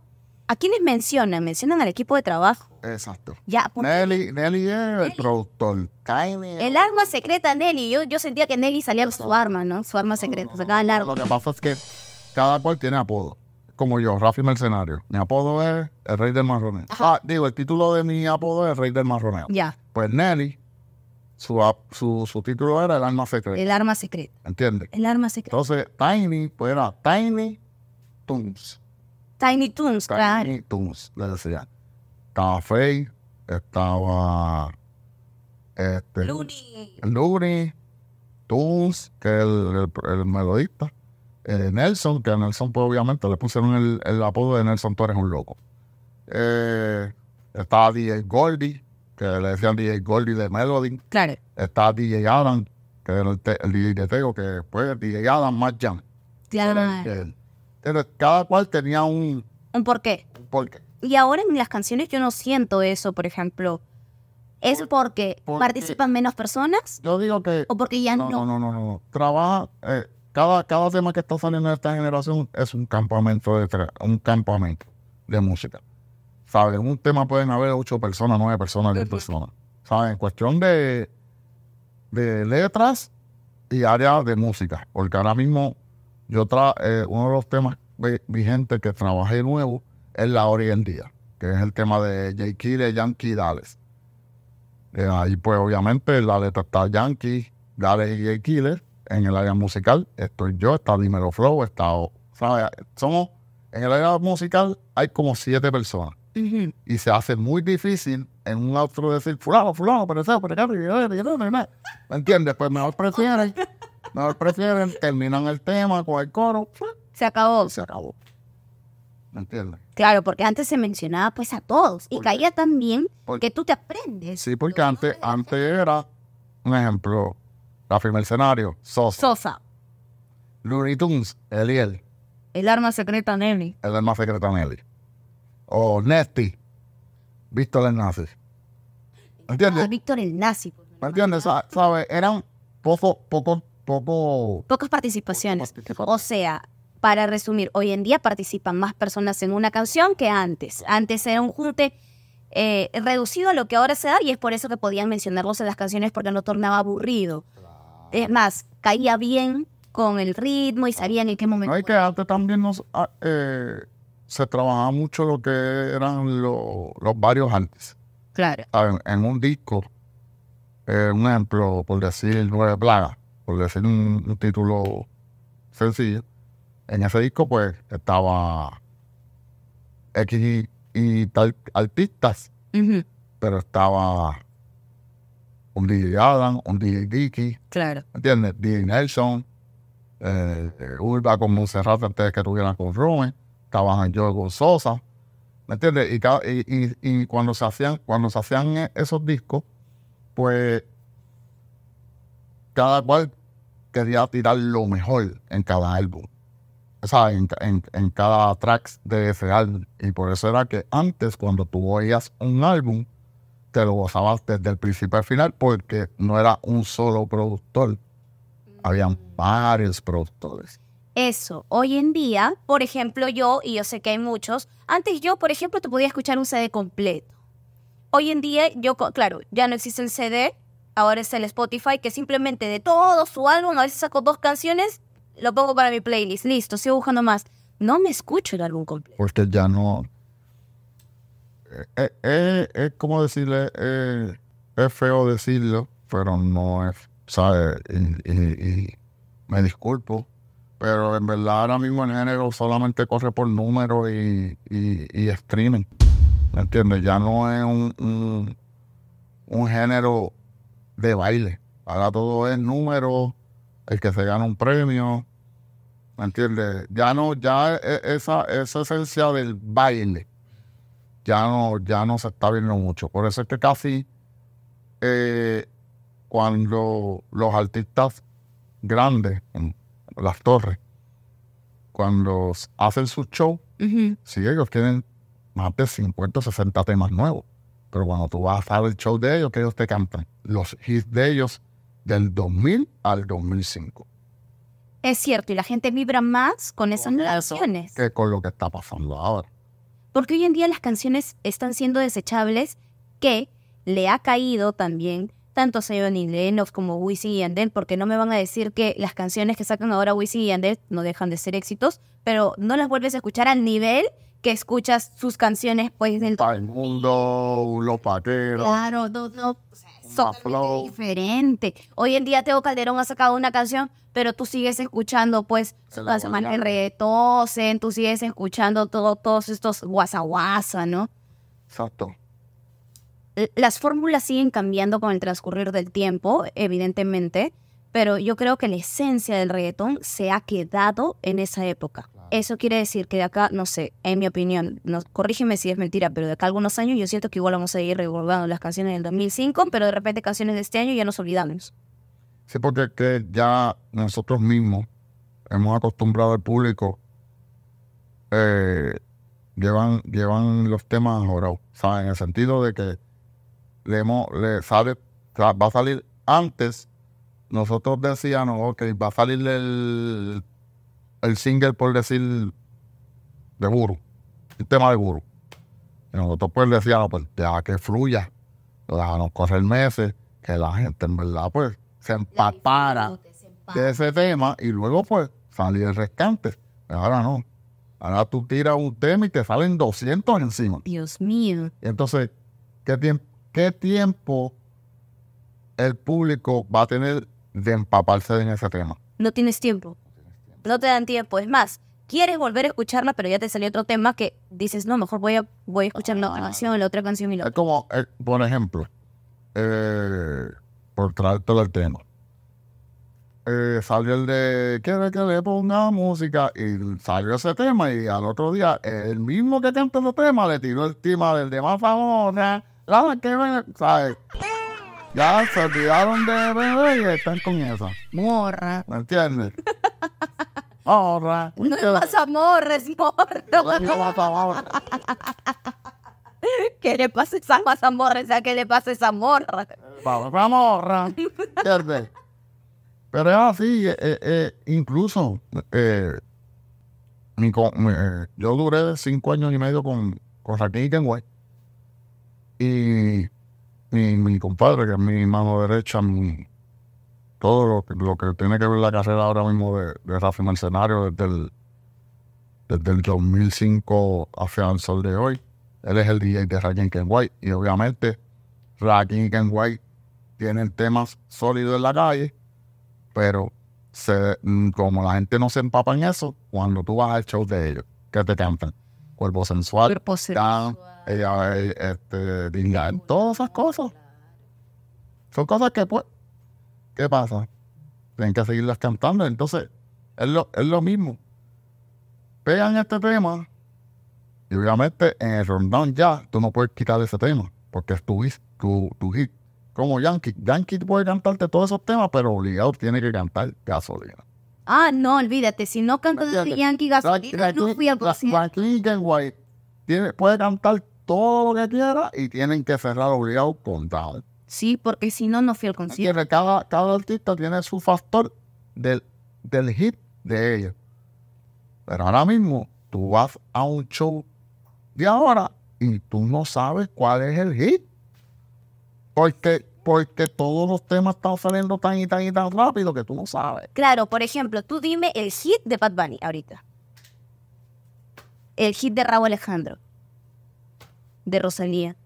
¿a quiénes mencionan? Mencionan al equipo de trabajo. Exacto. Nelly, Nelly es el productor. El arma secreta, Nelly. Yo, yo sentía que Nelly salía con su arma, ¿no? Su arma secreta, Lo que pasa es que cada cual tiene apodo como yo, Rafi Mercenario. Mi apodo es el Rey del Marroneo. Ah, digo, el título de mi apodo es el Rey del Marroneo. Ya. Pues Nelly, su, su, su título era El Arma Secreta. El Arma Secreta. ¿Entiendes? El Arma Secreta. Entonces, Tiny, pues era Tiny Toons. Tiny Toons, claro. Tiny Toons, le decía. Estaba Faye, estaba... Este, Looney. Looney, Toons, que es el, el, el melodista. Eh, Nelson, que a Nelson pues obviamente le pusieron el, apodo de Nelson, Torres un loco. Eh, estaba DJ Goldie, que le decían DJ Goldie de Melody. Claro. Estaba DJ Adam, que era el, DJ de que después DJ Adam más Jan. Pero cada cual tenía un... Un porqué. Un porqué. Y ahora en las canciones yo no siento eso, por ejemplo. ¿Es porque, participan menos personas? Yo digo que... ¿O porque ya no? No, no, no, no. Trabaja... Eh, cada, tema que está saliendo de esta generación es un campamento de un campamento de música. En un tema pueden haber ocho personas, nueve personas, diez personas. saben En cuestión de, de letras y área de música. Porque ahora mismo yo tra eh, uno de los temas vigentes que trabajé nuevo es la hora en día, que es el tema de Jay Kille, Yankee Dales. Eh, ahí pues obviamente la letra está Yankee, Dales y J. Killer en el área musical estoy yo, está Dimero Flow, está. ¿sabes? Somos. En el área musical hay como siete personas. Y se hace muy difícil en un otro decir, fulano, fulano, pero eso, pero no ¿me entiendes? Pues mejor prefieren, mejor prefieren, terminan el tema con el coro. Se acabó. Se acabó. ¿Me entiendes? Claro, porque antes se mencionaba pues a todos y caía también porque, que tú te aprendes. Sí, porque antes, antes era, un ejemplo, Rafi escenario Sosa. Sosa. Looney Eliel. El arma secreta Nelly. El arma secreta Nelly. O Nesty, Víctor el Nazi. ¿Entiendes? Víctor el Nazi. ¿Me entiendes? Ah, ¿Sabes? Eran poco, poco, poco... Pocas participaciones. o sea, para resumir, hoy en día participan más personas en una canción que antes. Antes era un junte eh, reducido a lo que ahora se da y es por eso que podían mencionarlos en las canciones porque no tornaba aburrido. Es más, caía bien con el ritmo y sabía en qué momento. No, y que antes también nos, ah, eh, se trabajaba mucho lo que eran los varios antes. Claro. Ah, en, un disco, eh, un ejemplo, por decir Nueve Plagas, por decir un, título sencillo, en ese disco pues estaba X y, tal artistas, pero estaba un DJ Adam, un DJ Dicky. Claro. ¿Entiendes? DJ Nelson, eh, Urba con Monserrat antes que tuvieran con Rome. estaban yo con Sosa. ¿Me entiendes? Y, cuando, se hacían, cuando se hacían e-, esos discos, pues cada cual quería tirar lo mejor en cada álbum. O sea, en, en cada track de ese álbum. Y por eso era que antes, cuando tú oías un álbum, te lo gozabas desde el principio al final porque no era un solo productor, habían mm. varios productores. Eso, hoy en día, por ejemplo, yo, y yo sé que hay muchos, antes yo, por ejemplo, te podía escuchar un CD completo. Hoy en día, yo, claro, ya no existe el CD, ahora es el Spotify, que simplemente de todo su álbum, a veces saco dos canciones, lo pongo para mi playlist, listo, sigo buscando más. No me escucho el álbum completo. Porque ya no, eh, eh, es como decirle, eh, es feo decirlo, pero no es, ¿sabes? Y, me disculpo, pero en verdad ahora mismo el género solamente corre por números y, y, streaming. ¿Me entiendes? Ya no es un, un, género de baile. Ahora todo es número, el que se gana un premio, ¿me entiendes? Ya no, ya e, esa, esa esencia del baile ya no, ya no se está viendo mucho. Por eso es que casi eh, cuando los artistas grandes, las torres, cuando hacen su show, si sí, ellos tienen más de 50 60 temas nuevos. Pero cuando tú vas a ver el show de ellos, que ellos te cantan los hits de ellos del 2000 al 2005. Es cierto, y la gente vibra más con esas canciones. Que con lo que está pasando ahora. Porque hoy en día las canciones están siendo desechables que le ha caído también tanto a y Lennox como Wisin y Andel porque no me van a decir que las canciones que sacan ahora Wisin y Andel no dejan de ser éxitos, pero no las vuelves a escuchar al nivel que escuchas sus canciones pues del... el mundo, lo patero Claro, no, no, diferente. Hoy en día Teo Calderón ha sacado una canción, pero tú sigues escuchando pues la semana del reggaetón, tú sigues escuchando todo, todos estos guasaguasa, ¿no? Exacto. Las fórmulas siguen cambiando con el transcurrir del tiempo, evidentemente, pero yo creo que la esencia del reggaetón se ha quedado en esa época. Eso quiere decir que de acá, no sé, en mi opinión, corrígeme si es mentira, pero de acá algunos años yo siento que igual vamos a seguir recordando las canciones del 2005, pero de repente canciones de este año ya nos olvidamos. Sí, porque que ya nosotros mismos hemos acostumbrado al público, eh, llevan, llevan los temas ahora, ¿sabes? En el sentido de que le, hemos, le sale, va a salir antes. Nosotros decíamos, ok, va a salir el el single, por decir, de buru, el tema de buru. Y nosotros pues decíamos, pues deja que fluya, nos correr meses, que la gente en verdad pues se empapara de ese tema y luego pues salía el rescate ahora no. Ahora tú tiras un tema y te salen 200 encima. Dios mío. entonces, ¿qué, ¿qué tiempo el público va a tener de empaparse en ese tema? No tienes tiempo no te dan tiempo. Es más, quieres volver a escucharla, pero ya te salió otro tema que dices, no, mejor voy a, voy a escuchar la ah. canción, la otra canción y lo Es como, eh, por ejemplo, eh, por traer todo el tema. Eh, salió el de quiere que le ponga música y salió ese tema y al otro día el mismo que canta ese tema le tiró el tema del de más famosa ¿sabes? ya se olvidaron de bebé y están con esa morra ¿me entiendes? (laughs) ahora No es pasa es ¿Qué le pasa a esa morra, O sea, ¿qué le pasa a esa morra? Vamos, (laughs) Pero es así, eh, eh, eh, incluso yo duré cinco años y medio con, con Raquel y Y mi, mi compadre, que es mi mano derecha, mi, todo lo que, tiene que ver la carrera ahora mismo de, de Rafi Mercenario desde el, desde el 2005 hacia el sol de hoy. Él es el DJ de Rakim Kenway y obviamente Rakim White tienen temas sólidos en la calle, pero se, como la gente no se empapa en eso, cuando tú vas al show de ellos, que te cantan cuerpo sensual, ella, este, todas esas cosas. Son cosas que pues, ¿Qué pasa? Tienen que seguirlas cantando. Entonces, es lo, mismo. Pegan este tema y obviamente en el rundown ya tú no puedes quitar ese tema porque es tu, hit. Como Yankee. Yankee puede cantarte todos esos temas, pero obligado tiene que cantar gasolina. Ah, no, olvídate. Si no de Yankee gasolina, no fui al concierto. White tiene, puede cantar todo lo que quiera y tienen que cerrar obligado con tal. ¿sí? Porque si no, no fui al concierto. Cada, cada artista tiene su factor del, del hit de ella. Pero ahora mismo tú vas a un show de ahora y tú no sabes cuál es el hit. Porque, porque todos los temas están saliendo tan y tan y tan rápido que tú no sabes. Claro, por ejemplo, tú dime el hit de Bad Bunny ahorita. El hit de Raúl Alejandro. De Rosalía.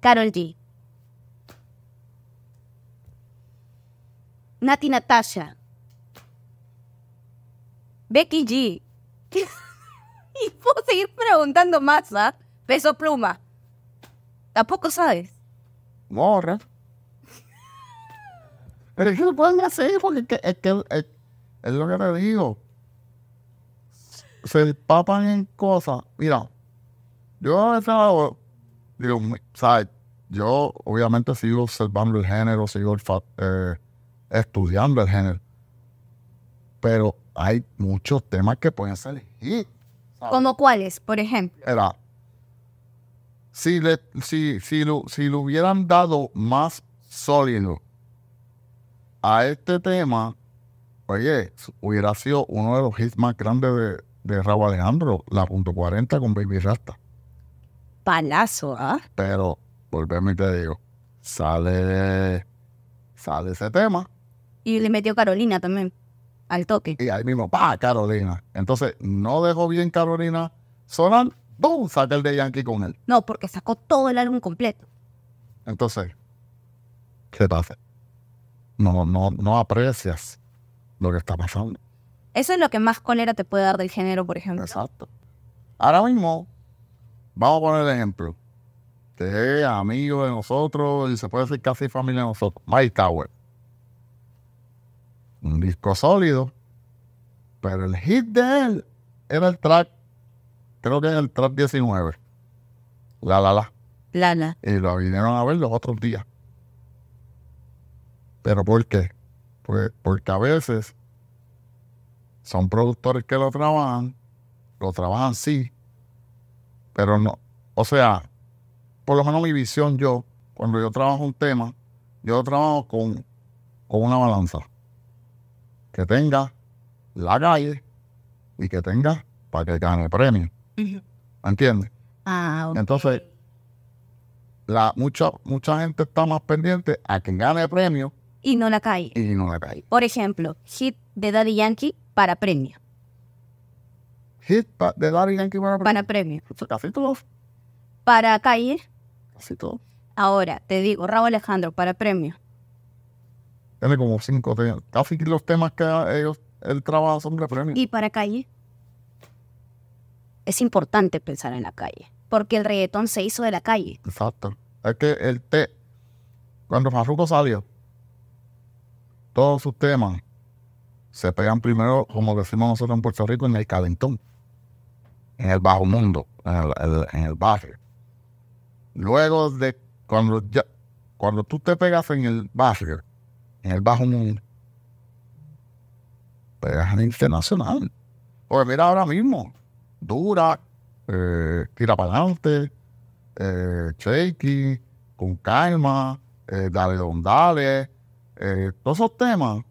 Carol G. Nati Natasha. Becky G. (laughs) y puedo seguir preguntando más, ¿ah? Peso pluma. Tampoco sabes. Morra. Pero es que lo pueden hacer porque es, que, lo que te digo. Se papan en cosas. Mira, yo a veces digo, ¿sabes? Yo obviamente sigo observando el género, sigo el, eh, estudiando el género. Pero hay muchos temas que pueden salir. ¿Como cuáles, por ejemplo? Era, si le, si, si, lo, si lo hubieran dado más sólido a este tema, oye, hubiera sido uno de los hits más grandes de, de Alejandro, la punto 40 con Baby Rasta. Palazo, ¿ah? Pero, volvemos y te digo, sale, sale ese tema y le metió Carolina también, al toque. Y ahí mismo, pa, Carolina. Entonces, no dejó bien Carolina sonar, ¡boom! Saca el de Yankee con él. No, porque sacó todo el álbum completo. Entonces, ¿qué pasa? No, no, no aprecias lo que está pasando. Eso es lo que más cólera te puede dar del género, por ejemplo. Exacto. Ahora mismo, vamos a poner el ejemplo. Que es amigo de nosotros y se puede decir casi familia de nosotros. Mike Tower un disco sólido, pero el hit de él era el track, creo que es el track 19, La La La. La Y lo vinieron a ver los otros días. ¿Pero por qué? Pues porque a veces son productores que lo trabajan, lo trabajan sí, pero no. O sea, por lo menos mi visión yo, cuando yo trabajo un tema, yo trabajo con, con una balanza que tenga la calle y que tenga para que gane el premio. ¿Me ¿Entiendes? Ah, Entonces, la, mucha, mucha gente está más pendiente a que gane el premio. Y no la cae Y no la calle. Por ejemplo, hit de Daddy Yankee para premio. Hit de Daddy Yankee para premio. Para premio. Para caer. Casi todos. Ahora, te digo, Raúl Alejandro para premio. Tiene como cinco temas. Casi los temas que ellos, El trabajo son de premio. ¿Y para calle? Es importante pensar en la calle, porque el reggaetón se hizo de la calle. Exacto. Es que el té, cuando Farruko salió, todos sus temas se pegan primero, como decimos nosotros en Puerto Rico, en el calentón, en el bajo mundo, en el, barrio. Luego de cuando ya, cuando tú te pegas en el barrio, en el bajo mundo. Pues es internacional. Porque mira ahora mismo, dura, eh, tira para adelante, shaky, eh, con calma, eh, dale don eh, todos esos temas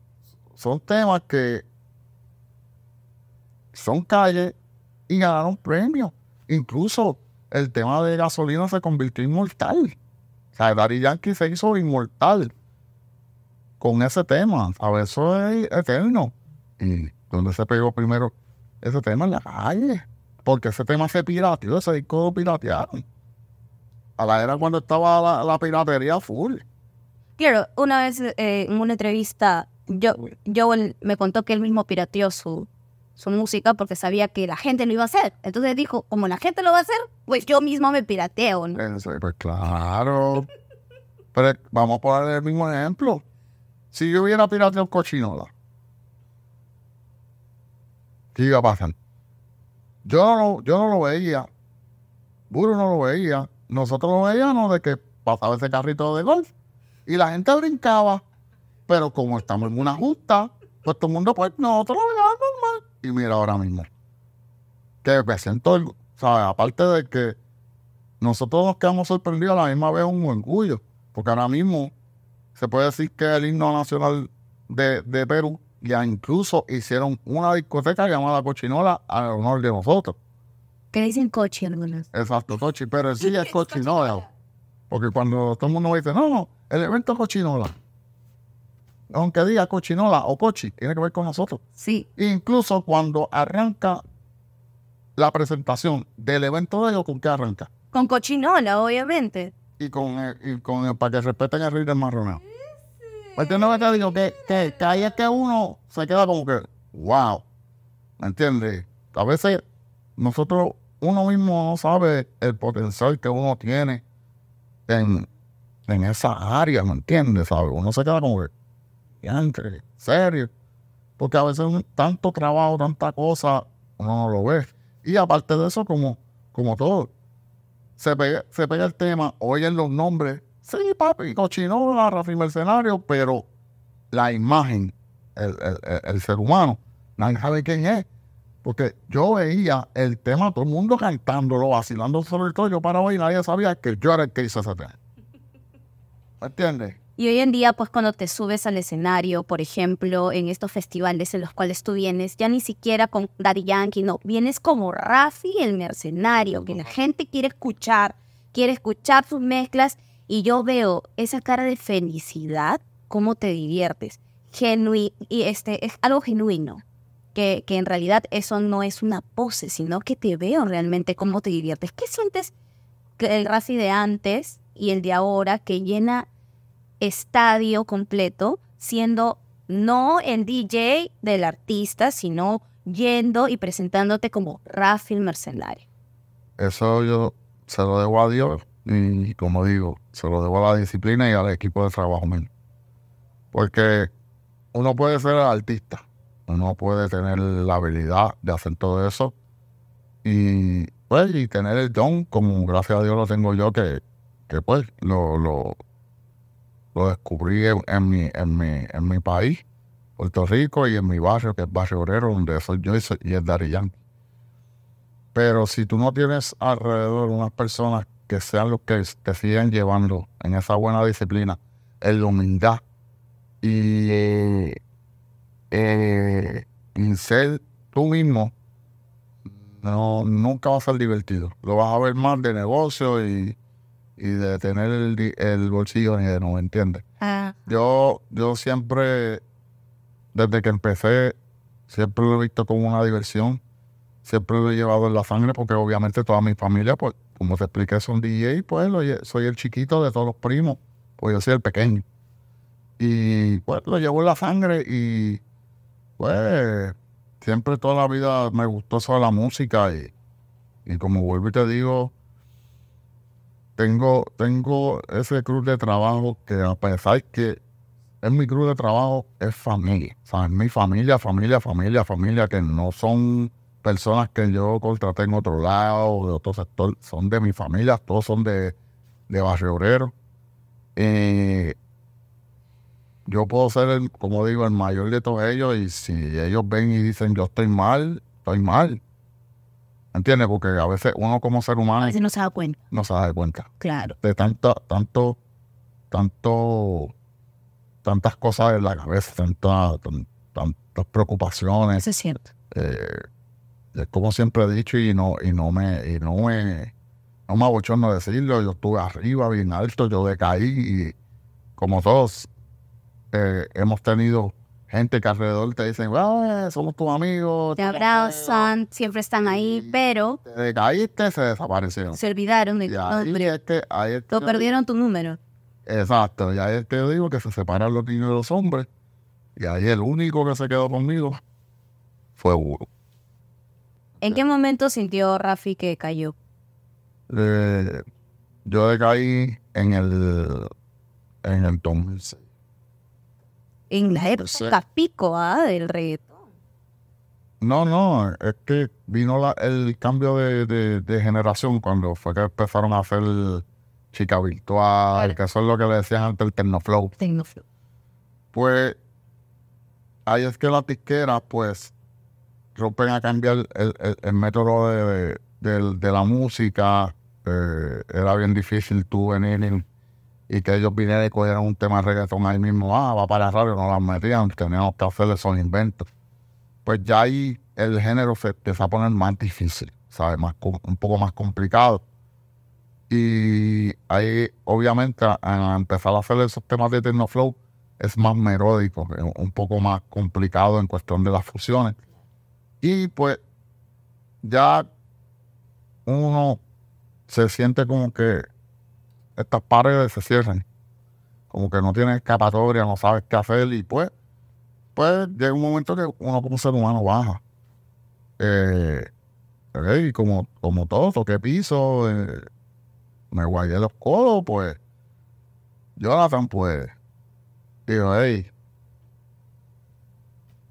son temas que son calles y ganaron premios. Incluso el tema de gasolina se convirtió inmortal. O sea, Daddy Yankee se hizo inmortal con ese tema. A veces es eterno. Y donde se pegó primero ese tema en la calle. Porque ese tema se pirateó, ese disco piratearon. A la era cuando estaba la, piratería full. Quiero, una vez eh, en una entrevista, yo, Joel me contó que él mismo pirateó su, su música porque sabía que la gente lo iba a hacer. Entonces dijo, como la gente lo va a hacer, pues yo mismo me pirateo, pues claro. Pero vamos a poner el mismo ejemplo. Si yo hubiera pirateado cochinola, ¿qué iba a pasar? Yo no, yo no lo veía. Buru no lo veía. Nosotros lo veíamos de que pasaba ese carrito de golf y la gente brincaba. Pero como estamos en una justa, pues todo el mundo, pues nosotros lo veíamos normal. Y mira ahora mismo, que me siento, ¿sabes? Aparte de que nosotros nos quedamos sorprendidos a la misma vez un orgullo, porque ahora mismo se puede decir que el himno nacional de, Perú, ya incluso hicieron una discoteca llamada Cochinola a honor de nosotros. Que dicen cochi algunas? Exacto, cochi, pero sí es (laughs) cochinola. Porque cuando todo el mundo dice, no, no, el evento es cochinola. Aunque diga cochinola o cochi, tiene que ver con nosotros. Sí. Incluso cuando arranca la presentación del evento de ellos, ¿con qué arranca? Con cochinola, obviamente y con, el, eh, y con eh, para que respeten el ritmo del marroneo. ¿Entiendes pues lo que digo? Que, que, ahí es que uno se queda como que, wow. ¿Me entiendes? A veces nosotros, uno mismo no sabe el potencial que uno tiene en, en esa área, ¿me entiendes? ¿Sabe? Uno se queda como que, serio. Porque a veces tanto trabajo, tanta cosa, uno no lo ve. Y aparte de eso, como, como todo, se pega, el tema, oyen los nombres. Sí, papi, Cochinola, Rafi Mercenario, pero la imagen, el, ser humano, nadie sabe quién es. Porque yo veía el tema, todo el mundo cantándolo, vacilando sobre el todo. Yo para hoy nadie sabía que yo era el que hizo ese tema. ¿Me entiendes? Y hoy en día, pues cuando te subes al escenario, por ejemplo, en estos festivales en los cuales tú vienes, ya ni siquiera con Daddy Yankee, no, vienes como Rafi el mercenario, que la gente quiere escuchar, quiere escuchar sus mezclas y yo veo esa cara de felicidad, cómo te diviertes. Genui y este es algo genuino, que, que en realidad eso no es una pose, sino que te veo realmente cómo te diviertes. ¿Qué sientes que el Rafi de antes y el de ahora que llena estadio completo, siendo no el DJ del artista, sino yendo y presentándote como Rafael el mercenario. Eso yo se lo debo a Dios y, como digo, se lo debo a la disciplina y al equipo de trabajo mío. Porque uno puede ser artista, uno puede tener la habilidad de hacer todo eso y, pues, y tener el don, como gracias a Dios lo tengo yo, que, que pues lo, lo descubrí en, mi, mi, país, Puerto Rico, y en mi barrio, que es Barrio Obrero, donde soy yo y, soy, y es Darillán. Pero si tú no tienes alrededor unas personas que sean los que te siguen llevando en esa buena disciplina, en la humildad y eh, en ser tú mismo, no, nunca va a ser divertido. Lo vas a ver más de negocio y, y de tener el, el bolsillo no ¿me entiendes? Ah. Yo, yo siempre, desde que empecé, siempre lo he visto como una diversión, siempre lo he llevado en la sangre porque obviamente toda mi familia, pues, como te expliqué, son DJ, pues soy el chiquito de todos los primos, pues yo soy el pequeño. Y pues lo llevo en la sangre y pues siempre toda la vida me gustó eso la música y, y como vuelvo y te digo, tengo, tengo ese cruz de trabajo que a pesar que es mi cruz de trabajo, es familia. O sea, es mi familia, familia, familia, familia, que no son personas que yo contraté en otro lado, o de otro sector, son de mi familia, todos son de, Barrio Obrero. Eh, yo puedo ser, como digo, el mayor de todos ellos y si ellos ven y dicen yo estoy mal, estoy mal. ¿Entiendes? Porque a veces uno como ser humano... no se da cuenta. No cuenta. Claro. De tanto, tanto, tanto, tantas cosas en la cabeza, tantas preocupaciones. Eso es cierto. Eh, como siempre he dicho y no, y no me, y no me, no me decirlo, yo estuve arriba, bien alto, yo decaí y como todos eh, hemos tenido gente que alrededor te dicen, eh, somos tus amigos. Te abrazan, siempre están ahí, pero... Te caíste, se desaparecieron. Se olvidaron de perdieron tu número. Exacto, y ahí te digo que se separan los niños de los hombres. Y ahí el único que se quedó conmigo fue Hugo. ¿En qué momento sintió Rafi que cayó? Eh, yo caí en el, en el 2006 en la época pico ¿ah? del reggaetón. No, no, es que vino la, el cambio de, generación cuando fue que empezaron a hacer chica virtual, que eso es lo que le decían antes, el Tecnoflow. Tecnoflow. Pues ahí es que las disqueras, pues, rompen a cambiar el, método de, la música. Eh, era bien difícil tú venir y que ellos vinieran y cogieran un tema de reggaetón ahí mismo, ah, va para la radio, no las metían, teníamos que hacerle esos inventos. Pues ya ahí el género se empieza a poner más difícil, ¿sabes? Más, un poco más complicado. Y ahí, obviamente, al empezar a hacer esos temas de flow es más melódico, eh, un poco más complicado en cuestión de las fusiones. Y pues ya uno se siente como que estas paredes se cierran. Como que no tienes escapatoria, no sabes qué hacer y pues, pues llega un momento que uno como ser humano baja. Eh, y como, como todo, toqué piso, eh, me guayé los codos, pues. Jonathan, pues, digo, hey,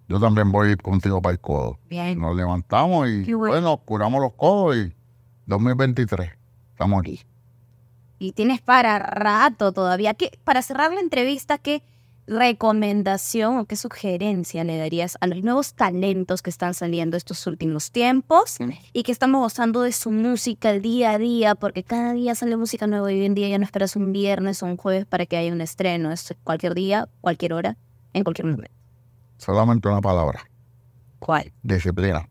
yo también voy contigo para el codo. Nos levantamos y bueno. bueno, pues, curamos los codos y 2023 estamos aquí y tienes para rato todavía. para cerrar la entrevista, ¿qué recomendación o qué sugerencia le darías a los nuevos talentos que están saliendo estos últimos tiempos y que estamos gozando de su música el día a día? Porque cada día sale música nueva y hoy en día ya no esperas un viernes o un jueves para que haya un estreno. Es cualquier día, cualquier hora, en cualquier momento. Solamente una palabra. ¿Cuál? Disciplina.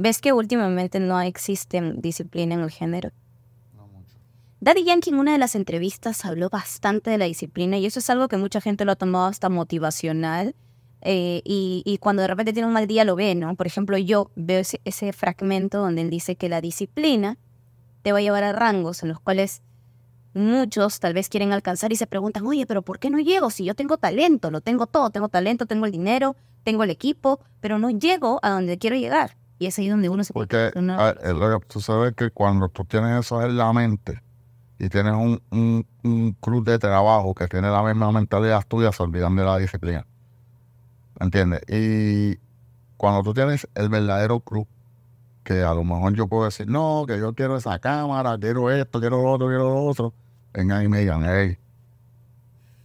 ¿Ves que últimamente no existe disciplina en el género? No mucho. Daddy Yankee en una de las entrevistas habló bastante de la disciplina y eso es algo que mucha gente lo ha tomado hasta motivacional. Eh, y, cuando de repente tiene un mal día lo ve, ¿no? Por ejemplo, yo veo ese, ese fragmento donde él dice que la disciplina te va a llevar a rangos en los cuales muchos tal vez quieren alcanzar y se preguntan, oye, pero ¿por qué no llego si yo tengo talento? Lo tengo todo, tengo talento, tengo el dinero, tengo el equipo, pero no llego a donde quiero llegar. Y es ahí donde uno se Porque puede tú sabes que cuando tú tienes eso en la mente y tienes un, un, club de trabajo que tiene la misma mentalidad tuya, se olvidan de la disciplina. ¿Entiendes? Y cuando tú tienes el verdadero club, que a lo mejor yo puedo decir, no, que yo quiero esa cámara, quiero esto, quiero lo otro, quiero lo otro, en y me digan, hey,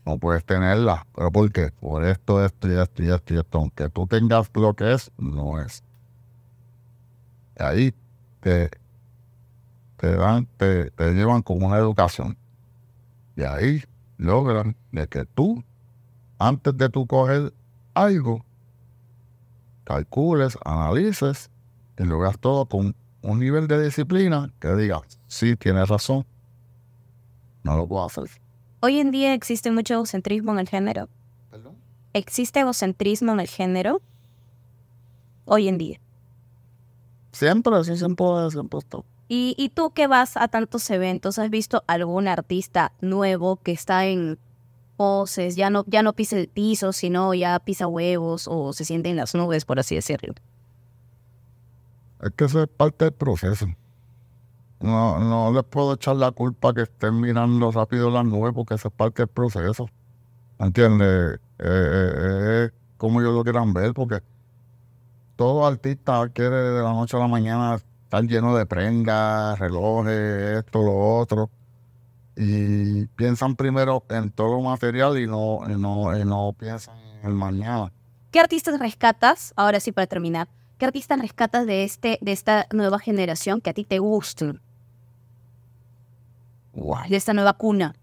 no puedes tenerla. ¿Pero por qué? Por esto, esto esto y esto y esto. Aunque tú tengas lo que es, no es ahí te, te dan, te, llevan con una educación. Y ahí logran de que tú, antes de tú coger algo, calcules, analices y logras todo con un nivel de disciplina que diga, sí, tienes razón, no lo puedo hacer. Hoy en día existe mucho egocentrismo en el género. ¿Perdón? ¿Existe egocentrismo en el género? Hoy en día. Siempre, sí, siempre, siempre ¿Y, tú que vas a tantos eventos, has visto algún artista nuevo que está en poses, ya no, ya no pisa el piso, sino ya pisa huevos o se siente en las nubes, por así decirlo? Es que eso es parte del proceso. No, no les puedo echar la culpa que estén mirando rápido las nubes porque eso es parte del proceso. ¿Entiendes? Eh, eh, eh, eh como ellos lo quieran ver, porque todo artista quiere de la noche a la mañana estar lleno de prendas, relojes, esto, lo otro. Y piensan primero en todo lo material y no, no, no piensan en el mañana. ¿Qué artistas rescatas, ahora sí para terminar, qué artistas rescatas de, este, de esta nueva generación que a ti te gusta? De esta nueva cuna.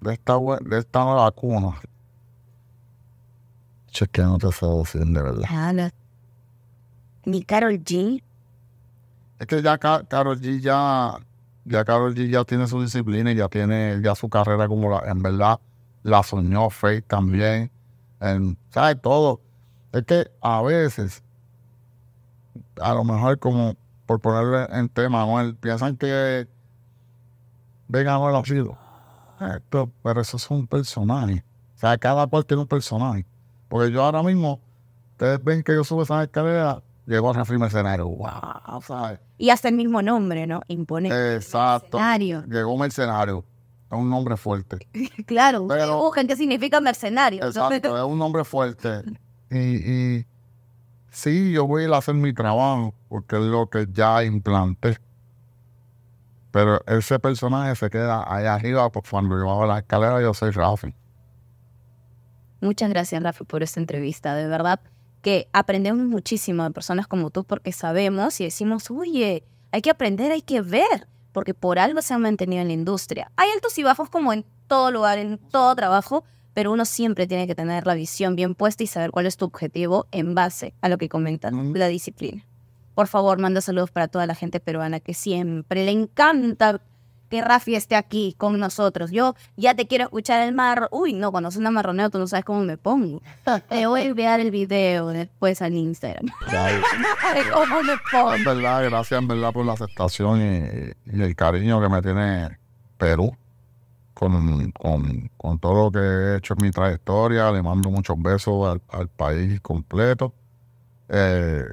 De esta, de esta nueva cuna. Che, que no te sabes de verdad. Ah, ni Carol G. Es que ya Carol G ya, ya Carol G ya tiene su disciplina y ya tiene ya su carrera como la, en verdad la soñó Faith también. En, sabe Todo. Es que a veces, a lo mejor como por ponerle en tema, ¿no? piensan que Vega no los Esto, pero eso es un personaje. O sea, cada cual tiene un personaje. Porque yo ahora mismo, ustedes ven que yo subo esa escalera llegó Rafi Mercenario. ¡Wow! ¿sabes? Y hasta el mismo nombre, ¿no? Impone. Exacto. Mercenario. Llegó Mercenario. Es un nombre fuerte. (laughs) claro, ustedes buscan qué significa mercenario. Exacto, es un nombre fuerte. Y, y sí, yo voy a hacer mi trabajo, porque es lo que ya implanté. Pero ese personaje se queda allá arriba, porque cuando yo la escalera yo soy Rafi. Muchas gracias, Rafi, por esta entrevista. De verdad, que aprendemos muchísimo de personas como tú porque sabemos y decimos, oye, hay que aprender, hay que ver, porque por algo se han mantenido en la industria. Hay altos y bajos como en todo lugar, en todo trabajo, pero uno siempre tiene que tener la visión bien puesta y saber cuál es tu objetivo en base a lo que comentan, la disciplina. Por favor, manda saludos para toda la gente peruana que siempre le encanta que Rafi esté aquí con nosotros. Yo ya te quiero escuchar el marrón. Uy, no, cuando suena marroneo tú no sabes cómo me pongo. Te voy a enviar el video después al Instagram. (laughs) Eh. ¿Cómo me pongo? Es verdad, gracias por la aceptación y, el cariño que me tiene Perú. Con, con, todo lo que he hecho en mi trayectoria, le mando muchos besos al, país completo. Eh,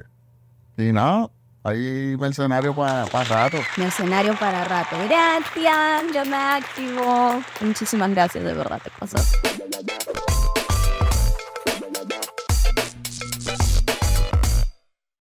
y nada, hay mercenario para rato. rato. escenario para rato. Gracias, me activo. Muchísimas gracias, de verdad, te pasó.